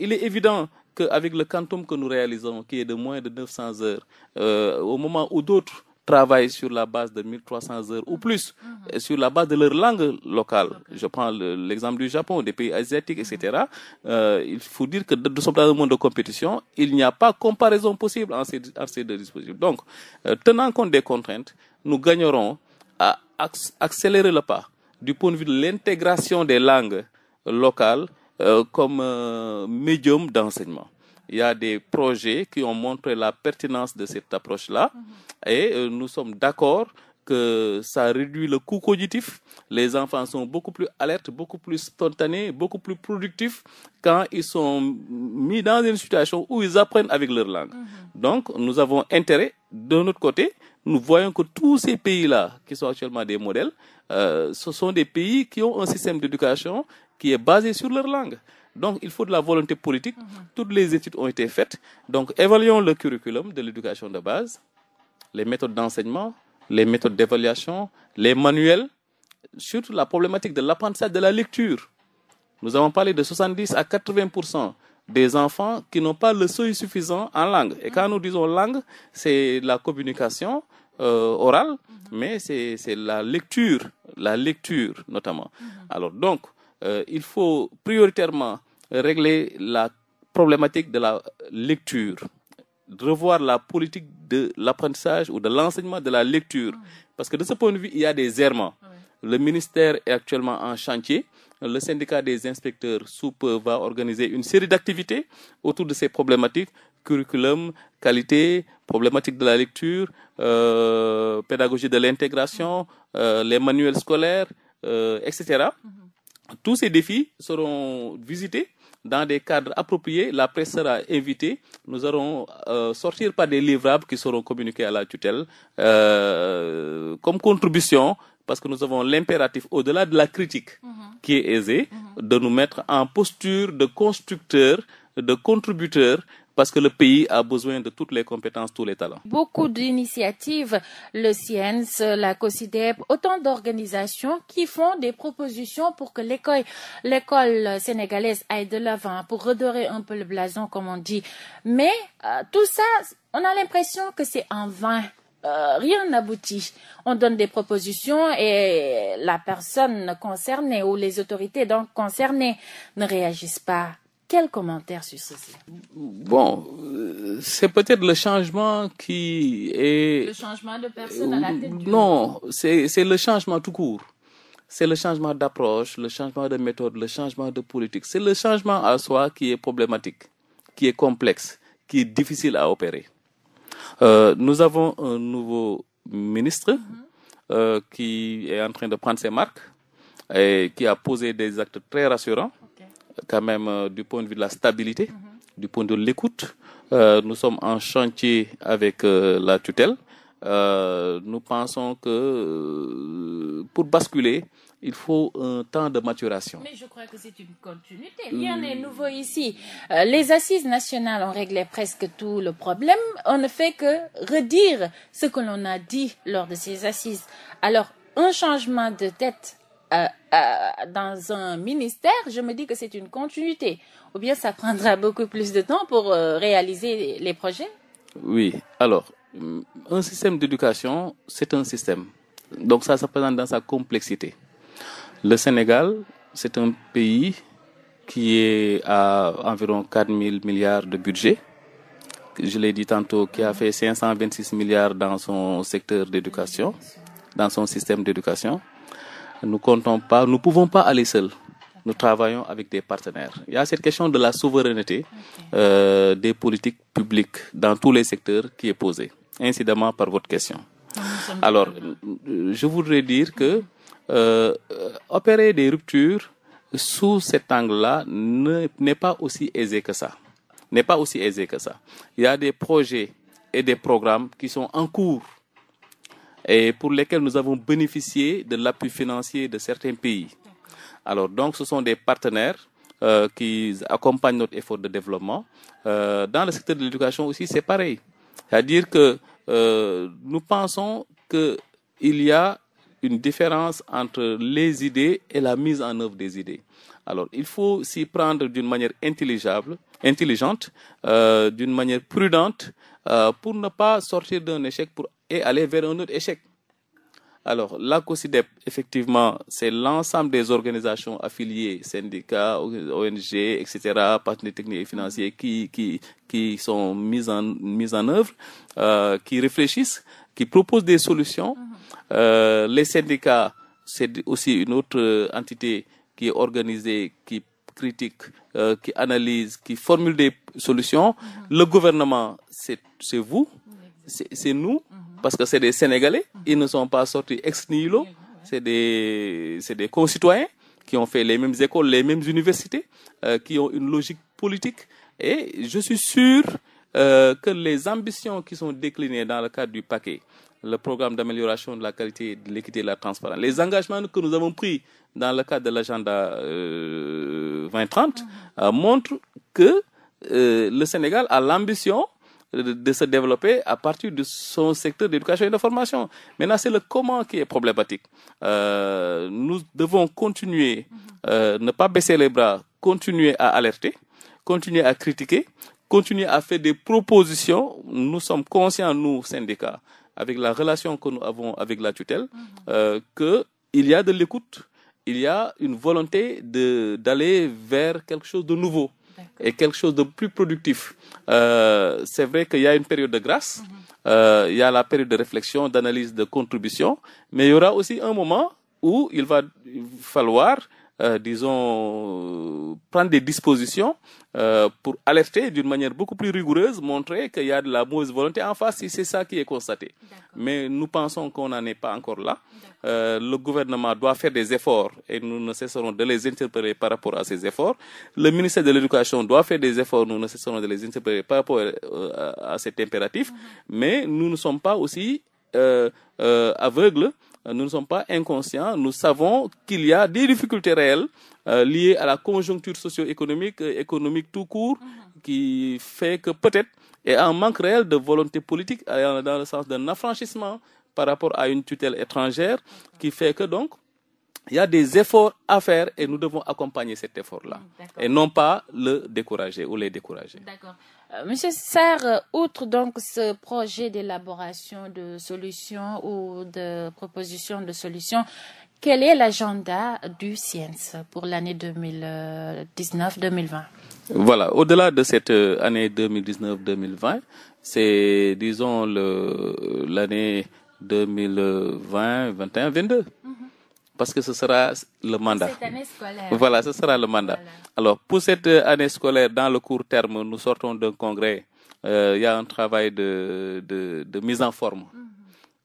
il est évident qu'avec le quantum que nous réalisons, qui est de moins de 900 heures, euh, au moment où d'autres travaillent sur la base de 1300 heures ou plus, mhm. sur la base de leur langue locale. Je prends l'exemple du Japon, des pays asiatiques, etc. euh, il faut dire que de ce dans un monde de compétition. Il n'y a pas comparaison possible en ces, deux dispositifs. Donc, euh, tenant compte des contraintes, nous gagnerons à accélérer le pas du point de vue de l'intégration des langues locales euh, comme euh, médium d'enseignement. Il y a des projets qui ont montré la pertinence de cette approche-là mhm. et euh, nous sommes d'accord que ça réduit le coût cognitif. Les enfants sont beaucoup plus alertes, beaucoup plus spontanés, beaucoup plus productifs quand ils sont mis dans une situation où ils apprennent avec leur langue. Mhm. Donc, nous avons intérêt, de notre côté, nous voyons que tous ces pays-là, qui sont actuellement des modèles, euh, ce sont des pays qui ont un système d'éducation qui est basé sur leur langue. Donc, il faut de la volonté politique. Mhm. Toutes les études ont été faites. Donc, évaluons le curriculum de l'éducation de base, les méthodes d'enseignement, les méthodes d'évaluation, les manuels, surtout la problématique de l'apprentissage de la lecture. Nous avons parlé de 70 à 80 des enfants qui n'ont pas le seuil suffisant en langue. Et quand nous disons langue, c'est la communication, euh, orale, mhm. mais c'est la lecture, la lecture notamment. Mhm. Alors donc, euh, il faut prioritairement régler la problématique de la lecture, revoir la politique de l'apprentissage ou de l'enseignement de la lecture, parce que de ce point de vue, il y a des errements. Le ministère est actuellement en chantier. Le syndicat des inspecteurs SOUP va organiser une série d'activités autour de ces problématiques curriculum, qualité, problématique de la lecture, euh, pédagogie de l'intégration, euh, les manuels scolaires, euh, etc. Tous ces défis seront visités dans des cadres appropriés. La presse sera invitée. Nous allons sortir par des livrables qui seront communiqués à la tutelle comme contribution parce que nous avons l'impératif, au-delà de la critique qui est aisée, mhm. de nous mettre en posture de constructeur, de contributeur parce que le pays a besoin de toutes les compétences, tous les talents. Beaucoup d'initiatives, le CIENS, la COSIDEP, autant d'organisations qui font des propositions pour que l'école, sénégalaise aille de l'avant, pour redorer un peu le blason, comme on dit. Mais euh, tout ça, on a l'impression que c'est en vain. Euh, rien n'aboutit. On donne des propositions et la personne concernée ou les autorités donc concernées ne réagissent pas. Quel commentaire sur ceci Bon, euh, c'est peut-être le changement qui est... Le changement de personne à la tête du... Non, c'est le changement tout court. C'est le changement d'approche, le changement de méthode, le changement de politique. C'est le changement à soi qui est problématique, qui est complexe, qui est difficile à opérer. Euh, nous avons un nouveau ministre mhm. euh, qui est en train de prendre ses marques et qui a posé des actes très rassurants quand même euh, du point de vue de la stabilité, mhm. du point de l'écoute. Euh, nous sommes en chantier avec euh, la tutelle. nous pensons que pour basculer, il faut un temps de maturation. Mais je crois que c'est une continuité. Rien n'est nouveau ici. les assises nationales ont réglé presque tout le problème. On ne fait que redire ce que l'on a dit lors de ces assises. Alors, un changement de tête euh, euh, dans un ministère, je me dis que c'est une continuité. Ou bien ça prendra beaucoup plus de temps pour euh, réaliser les projets Oui. Alors, mm, un système d'éducation, c'est un système. Donc ça, ça présente dans sa complexité. Le Sénégal, c'est un pays qui est à environ 4 000 milliards de budget. Je l'ai dit tantôt, qui a fait 526 milliards dans son secteur d'éducation, dans son système d'éducation. Nous comptons pas, nous pouvons pas aller seuls. Nous travaillons avec des partenaires. Il y a cette question de la souveraineté euh, des politiques publiques dans tous les secteurs qui est posée, incidemment par votre question. Alors, je voudrais dire que euh, opérer des ruptures sous cet angle-là n'est pas aussi aisé que ça. N'est pas aussi aisé que ça. Il y a des projets et des programmes qui sont en cours et pour lesquels nous avons bénéficié de l'appui financier de certains pays. Alors donc ce sont des partenaires euh, qui accompagnent notre effort de développement. Euh, dans le secteur de l'éducation aussi, c'est pareil. C'est-à-dire que euh, nous pensons qu'il y a une différence entre les idées et la mise en œuvre des idées. Alors, il faut s'y prendre d'une manière intelligible, intelligente, euh, d'une manière prudente, euh, pour ne pas sortir d'un échec pour, et aller vers un autre échec. Alors, la COSIDEP, effectivement, c'est l'ensemble des organisations affiliées, syndicats, ONG, etc., partenaires techniques et financiers qui, sont mises en, œuvre, euh, qui réfléchissent, qui proposent des solutions. Mm-hmm. Euh, les syndicats, c'est aussi une autre entité qui est organisée, qui critique, euh, qui analyse, qui formule des solutions. Mhm. Le gouvernement, c'est vous, c'est nous, mhm. parce que c'est des Sénégalais. Mhm. Ils ne sont pas sortis ex nihilo. C'est des, concitoyens qui ont fait les mêmes écoles, les mêmes universités, euh, qui ont une logique politique. Et je suis sûr euh, que les ambitions qui sont déclinées dans le cadre du paquet le programme d'amélioration de la qualité, de l'équité et de la transparence. Les engagements que nous avons pris dans le cadre de l'agenda 2030 euh, ah. euh, montrent que euh, le Sénégal a l'ambition de, de, se développer à partir de son secteur d'éducation et de formation. Maintenant, c'est le comment qui est problématique. nous devons continuer, mm-hmm. ne pas baisser les bras, continuer à alerter, continuer à critiquer, continuer à faire des propositions. Nous sommes conscients, nous, syndicats, avec la relation que nous avons avec la tutelle, mhm. euh, qu'il y a de l'écoute, il y a une volonté d'aller vers quelque chose de nouveau et quelque chose de plus productif. Euh, c'est vrai qu'il y a une période de grâce, mhm. euh, il y a la période de réflexion, d'analyse, de contribution, mais il y aura aussi un moment où il va falloir euh, disons, prendre des dispositions euh, pour alerter d'une manière beaucoup plus rigoureuse, montrer qu'il y a de la mauvaise volonté en face si c'est ça qui est constaté. Mais nous pensons qu'on n'en est pas encore là. Euh, le gouvernement doit faire des efforts et nous ne cesserons de les interpeller par rapport à ces efforts. Le ministère de l'Éducation doit faire des efforts, nous ne cesserons de les interpeller par rapport à, cet impératif. Mhm. Mais nous ne sommes pas aussi aveugles euh, nous ne sommes pas inconscients, nous savons qu'il y a des difficultés réelles euh, liées à la conjoncture socio-économique, euh, économique tout court, mhm. qui fait que peut-être il y a un manque réel de volonté politique dans le sens d'un affranchissement par rapport à une tutelle étrangère, qui fait que donc il y a des efforts à faire et nous devons accompagner cet effort-là et non pas le décourager ou les décourager. D'accord. Euh, monsieur Serre, euh, outre donc ce projet d'élaboration de solutions ou de propositions de solutions, quel est l'agenda du CIENS pour l'année 2019-2020 euh, Voilà, au-delà de cette année 2019-2020, c'est, disons, l'année 2020, 21, 22 parce que ce sera le mandat. Voilà, ce sera le mandat. Alors, pour cette année scolaire, dans le court terme, nous sortons d'un congrès. Euh, il y a un travail de, de, mise en forme. Mhm.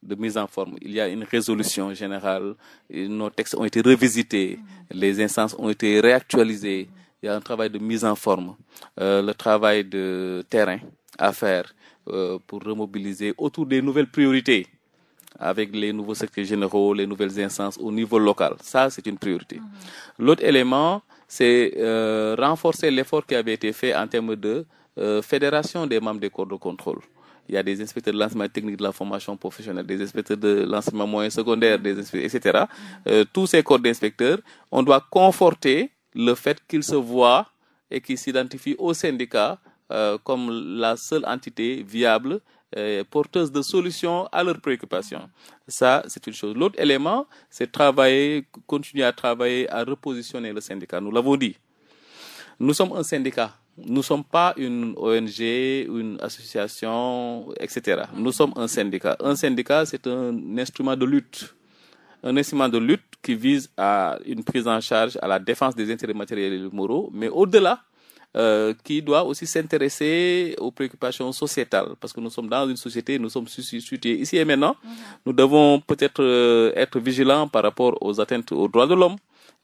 de mise en forme. Il y a une résolution générale. Nos textes ont été revisités. Mhm. Les instances ont été réactualisées. Il y a un travail de mise en forme. Euh, le travail de terrain à faire euh, pour remobiliser autour des nouvelles priorités avec les nouveaux secrétaires généraux, les nouvelles instances au niveau local. Ça, c'est une priorité. Mhm. L'autre élément, c'est euh, renforcer l'effort qui avait été fait en termes de euh, fédération des membres des corps de contrôle. Il y a des inspecteurs de l'enseignement technique de la formation professionnelle, des inspecteurs de l'enseignement moyen secondaire, des etc. Mhm. Euh, tous ces corps d'inspecteurs, on doit conforter le fait qu'ils se voient et qu'ils s'identifient au syndicat comme la seule entité viable euh, porteuses de solutions à leurs préoccupations. Ça, c'est une chose. L'autre élément, c'est travailler, continuer à travailler, à repositionner le syndicat. Nous l'avons dit. Nous sommes un syndicat. Nous ne sommes pas une ONG, une association, etc. Nous sommes un syndicat. Un syndicat, c'est un instrument de lutte. Un instrument de lutte qui vise à une prise en charge, à la défense des intérêts matériels et moraux, mais au-delà, euh, qui doit aussi s'intéresser aux préoccupations sociétales, parce que nous sommes dans une société, nous sommes situés ici et maintenant. Mhm. Nous devons peut-être euh, être vigilants par rapport aux atteintes aux droits de l'homme,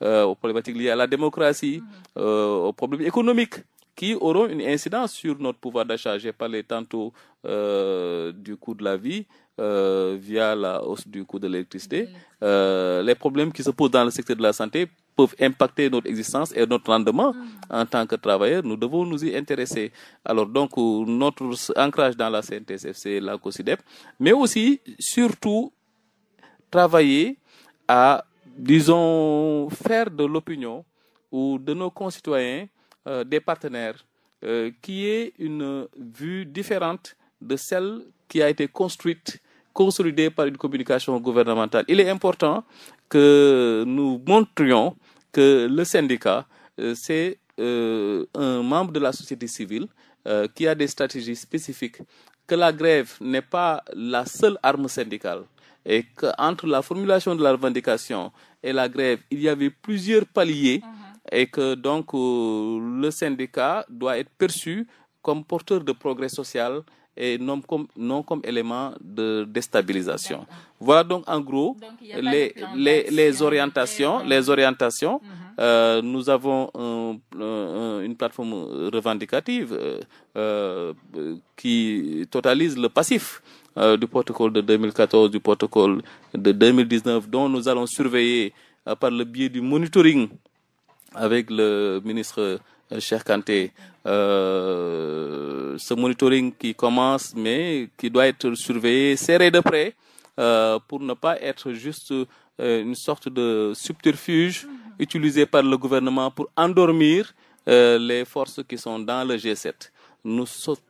euh, aux problématiques liées à la démocratie, mhm. aux problèmes économiques qui auront une incidence sur notre pouvoir d'achat. J'ai parlé tantôt euh, du coût de la vie euh, via la hausse du coût de l'électricité. Euh, les problèmes qui se posent dans le secteur de la santé peuvent impacter notre existence et notre rendement mm. en tant que travailleurs. Nous devons nous y intéresser. Alors donc, euh, notre ancrage dans la c'est la COSIDEP, mais aussi, surtout, travailler à, disons, faire de l'opinion ou de nos concitoyens euh, des partenaires, euh, qui est une vue différente de celle qui a été construite, consolidée par une communication gouvernementale. Il est important que nous montrions que le syndicat, euh, c'est un membre de la société civile qui a des stratégies spécifiques, que la grève n'est pas la seule arme syndicale et qu'entre la formulation de la revendication et la grève, il y avait plusieurs paliers. Mhm et que donc euh, le syndicat doit être perçu comme porteur de progrès social et non comme, élément de déstabilisation. Voilà donc en gros les, orientations. Les mhm. euh, orientations. nous avons une plateforme revendicative euh, qui totalise le passif. du protocole de 2014, du protocole de 2019, dont nous allons surveiller par le biais du monitoring avec le ministre euh, Cher Kanté, euh, ce monitoring qui commence, mais qui doit être surveillé, serré de près, euh, pour ne pas être juste euh, une sorte de subterfuge utilisé par le gouvernement pour endormir euh, les forces qui sont dans le G7. Nous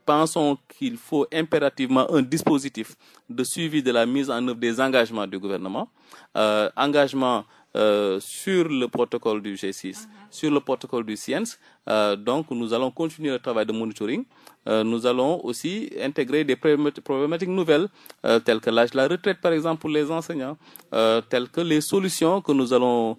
pensons qu'il faut impérativement un dispositif de suivi de la mise en œuvre des engagements du gouvernement, engagement euh, sur le protocole du G6, uh-huh. sur le protocole du CIENS. Euh, donc, nous allons continuer le travail de monitoring. Euh, nous allons aussi intégrer des problématiques nouvelles, euh, telles que l'âge de la retraite, par exemple, pour les enseignants, euh, telles que les solutions que nous allons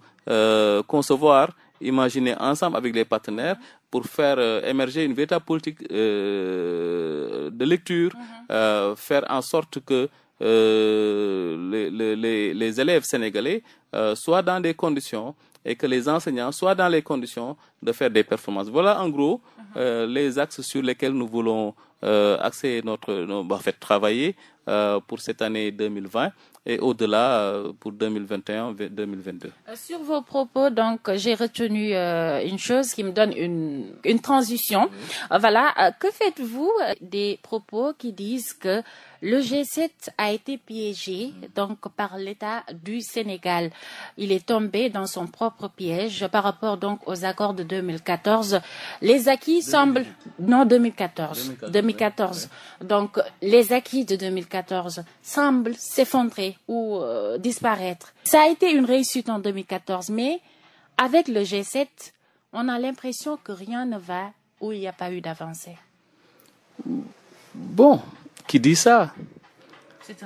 concevoir, imaginer ensemble avec les partenaires pour faire émerger une véritable politique de lecture, uh-huh. faire en sorte que euh, les, les, les, élèves sénégalais euh, soient dans des conditions et que les enseignants soient dans les conditions de faire des performances. Voilà en gros euh, les axes sur lesquels nous voulons euh, axer notre, bah, fait, travailler euh, pour cette année 2020 et au-delà pour 2021-2022. Sur vos propos, donc, j'ai retenu une chose qui me donne une, transition. Voilà, que faites-vous des propos qui disent que le G7 a été piégé mm. donc par l'État du Sénégal. Il est tombé dans son propre piège par rapport donc aux accords de 2014, les acquis semblent... Non, 2014. 2014. Donc, les acquis de 2014 semblent s'effondrer ou euh, disparaître. Ça a été une réussite en 2014, mais avec le G7, on a l'impression que rien ne va où il n'y a pas eu d'avancée. Bon, qui dit ça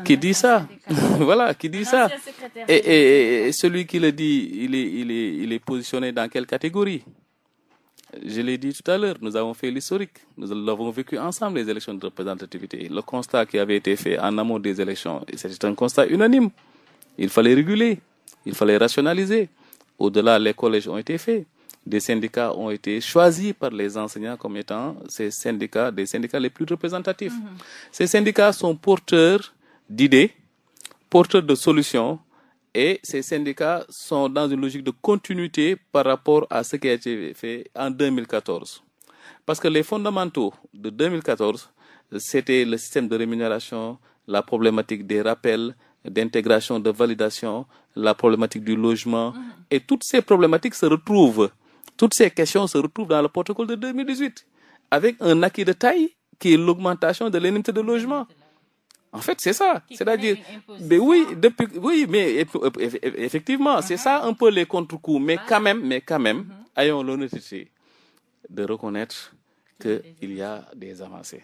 qui dit ça Voilà, qui dit ça et, celui qui le dit, il est positionné dans quelle catégorie je l'ai dit tout à l'heure, nous avons fait l'historique. Nous l'avons vécu ensemble, les élections de représentativité. Le constat qui avait été fait en amont des élections, c'était un constat unanime. Il fallait réguler, il fallait rationaliser. Au-delà, les collèges ont été faits. Des syndicats ont été choisis par les enseignants comme étant ces syndicats, des syndicats les plus représentatifs. Mhm. Ces syndicats sont porteurs d'idées, porteurs de solutions, et ces syndicats sont dans une logique de continuité par rapport à ce qui a été fait en 2014. Parce que les fondamentaux de 2014, c'était le système de rémunération, la problématique des rappels, d'intégration, de validation, la problématique du logement. Mmh. Et toutes ces problématiques se retrouvent, toutes ces questions se retrouvent dans le protocole de 2018, avec un acquis de taille qui est l'augmentation de l'énigme de logement. En fait, c'est ça. C'est-à-dire, ben oui, depuis, oui, mais effectivement, c'est uh-huh. ça un peu les contre-coups. Mais quand même, mais quand même, uh-huh. ayons l'honnêteté de reconnaître qu'il y a des avancées.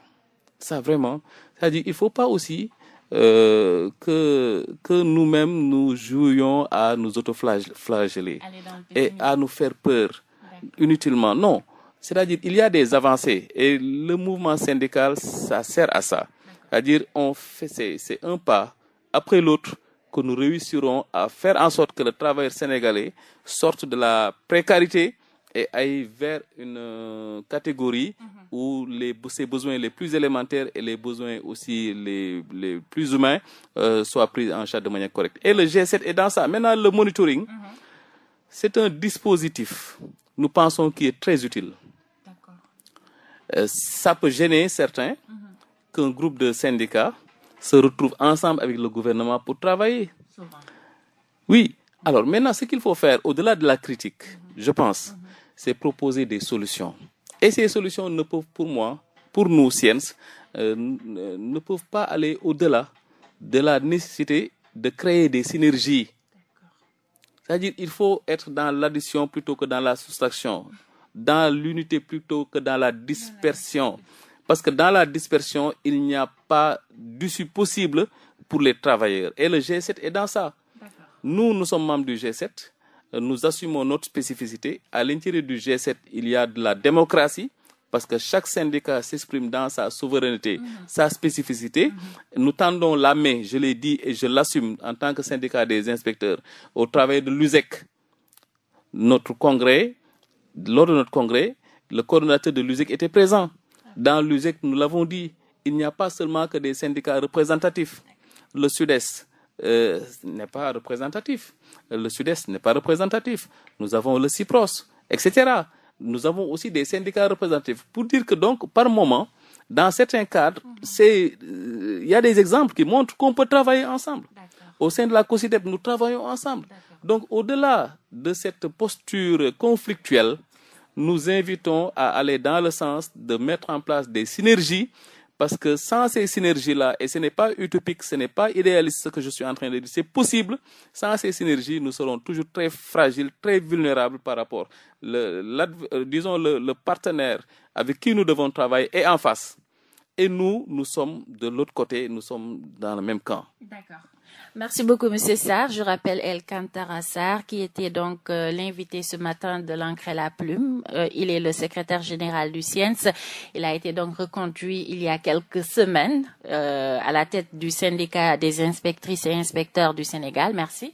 Ça vraiment, c'est-à-dire, il faut pas aussi euh, que, que nous-mêmes nous jouions à nous auto-flageller et à nous faire peur inutilement. Non. C'est-à-dire, il y a des avancées et le mouvement syndical, ça sert à ça. C'est-à-dire, on fait, c'est un pas après l'autre que nous réussirons à faire en sorte que le travailleur sénégalais sorte de la précarité et aille vers une euh, catégorie mm-hmm. où les, ses besoins les plus élémentaires et les besoins aussi les, les plus humains euh, soient pris en charge de manière correcte. Et le G7 est dans ça. Maintenant, le monitoring, mm-hmm. c'est un dispositif, nous pensons, qui est très utile. Euh, ça peut gêner certains. Mm-hmm qu'un groupe de syndicats se retrouve ensemble avec le gouvernement pour travailler. Oui. Alors maintenant, ce qu'il faut faire, au-delà de la critique, je pense, mhm. c'est proposer des solutions. Et ces solutions ne peuvent, pour moi, pour nous, sciences, euh, euh, ne peuvent pas aller au-delà de la nécessité de créer des synergies. C'est-à-dire, il faut être dans l'addition plutôt que dans la soustraction, dans l'unité plutôt que dans la dispersion. Parce que dans la dispersion, il n'y a pas d'issue possible pour les travailleurs. Et le G7 est dans ça. Nous, nous sommes membres du G7. Nous assumons notre spécificité. À l'intérieur du G7, il y a de la démocratie parce que chaque syndicat s'exprime dans sa souveraineté, mhm. sa spécificité. Mhm. Nous tendons la main, je l'ai dit et je l'assume en tant que syndicat des inspecteurs, au travail de l'USEC. Notre congrès, lors de notre congrès, le coordonnateur de l'USEC était présent. Dans l'USEC, nous l'avons dit, il n'y a pas seulement que des syndicats représentatifs. Le Sud-Est euh, n'est pas représentatif. Le Sud-Est n'est pas représentatif. Nous avons le CIPROS, etc. Nous avons aussi des syndicats représentatifs. Pour dire que donc, par moment, dans certains cadres, mhm. euh, il y a des exemples qui montrent qu'on peut travailler ensemble. Au sein de la COSIDEP, nous travaillons ensemble. Donc, au-delà de cette posture conflictuelle, nous invitons à aller dans le sens de mettre en place des synergies, parce que sans ces synergies-là, et ce n'est pas utopique, ce n'est pas idéaliste ce que je suis en train de dire, c'est possible, sans ces synergies, nous serons toujours très fragiles, très vulnérables par rapport, le, euh, disons, le, le partenaire avec qui nous devons travailler est en face. Et nous, nous sommes de l'autre côté, nous sommes dans le même camp. D'accord. Merci beaucoup, M. Sarr. Je rappelle El Sar, qui était donc euh, l'invité ce matin de l'encre et la plume. Euh, il est le secrétaire général du CIENS. Il a été donc reconduit il y a quelques semaines euh, à la tête du syndicat des inspectrices et inspecteurs du Sénégal. Merci.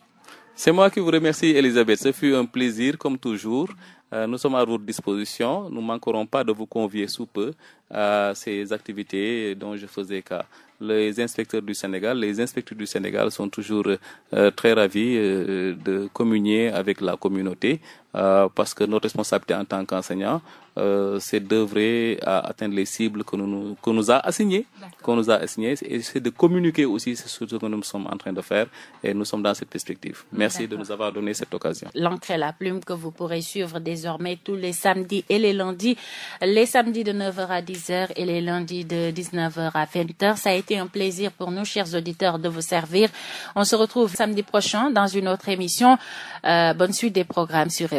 C'est moi qui vous remercie, Elisabeth. Ce fut un plaisir, comme toujours. Euh, nous sommes à votre disposition. Nous ne manquerons pas de vous convier sous peu à ces activités dont je faisais cas. Les inspecteurs du Sénégal, les inspecteurs du Sénégal sont toujours euh, très ravis euh, de communier avec la communauté euh, parce que notre responsabilité en tant qu'enseignant, euh, c'est d'œuvrer à atteindre les cibles que nous, que nous a assignées, qu'on nous a assignées, et c'est de communiquer aussi ce que nous sommes en train de faire, et nous sommes dans cette perspective. Merci de nous avoir donné cette occasion. L'entrée la plume que vous pourrez suivre désormais tous les samedis et les lundis, les samedis de 9h à 10h et les lundis de 19h à 20h. Ça a été un plaisir pour nous, chers auditeurs, de vous servir. On se retrouve samedi prochain dans une autre émission. Euh, bonne suite des programmes sur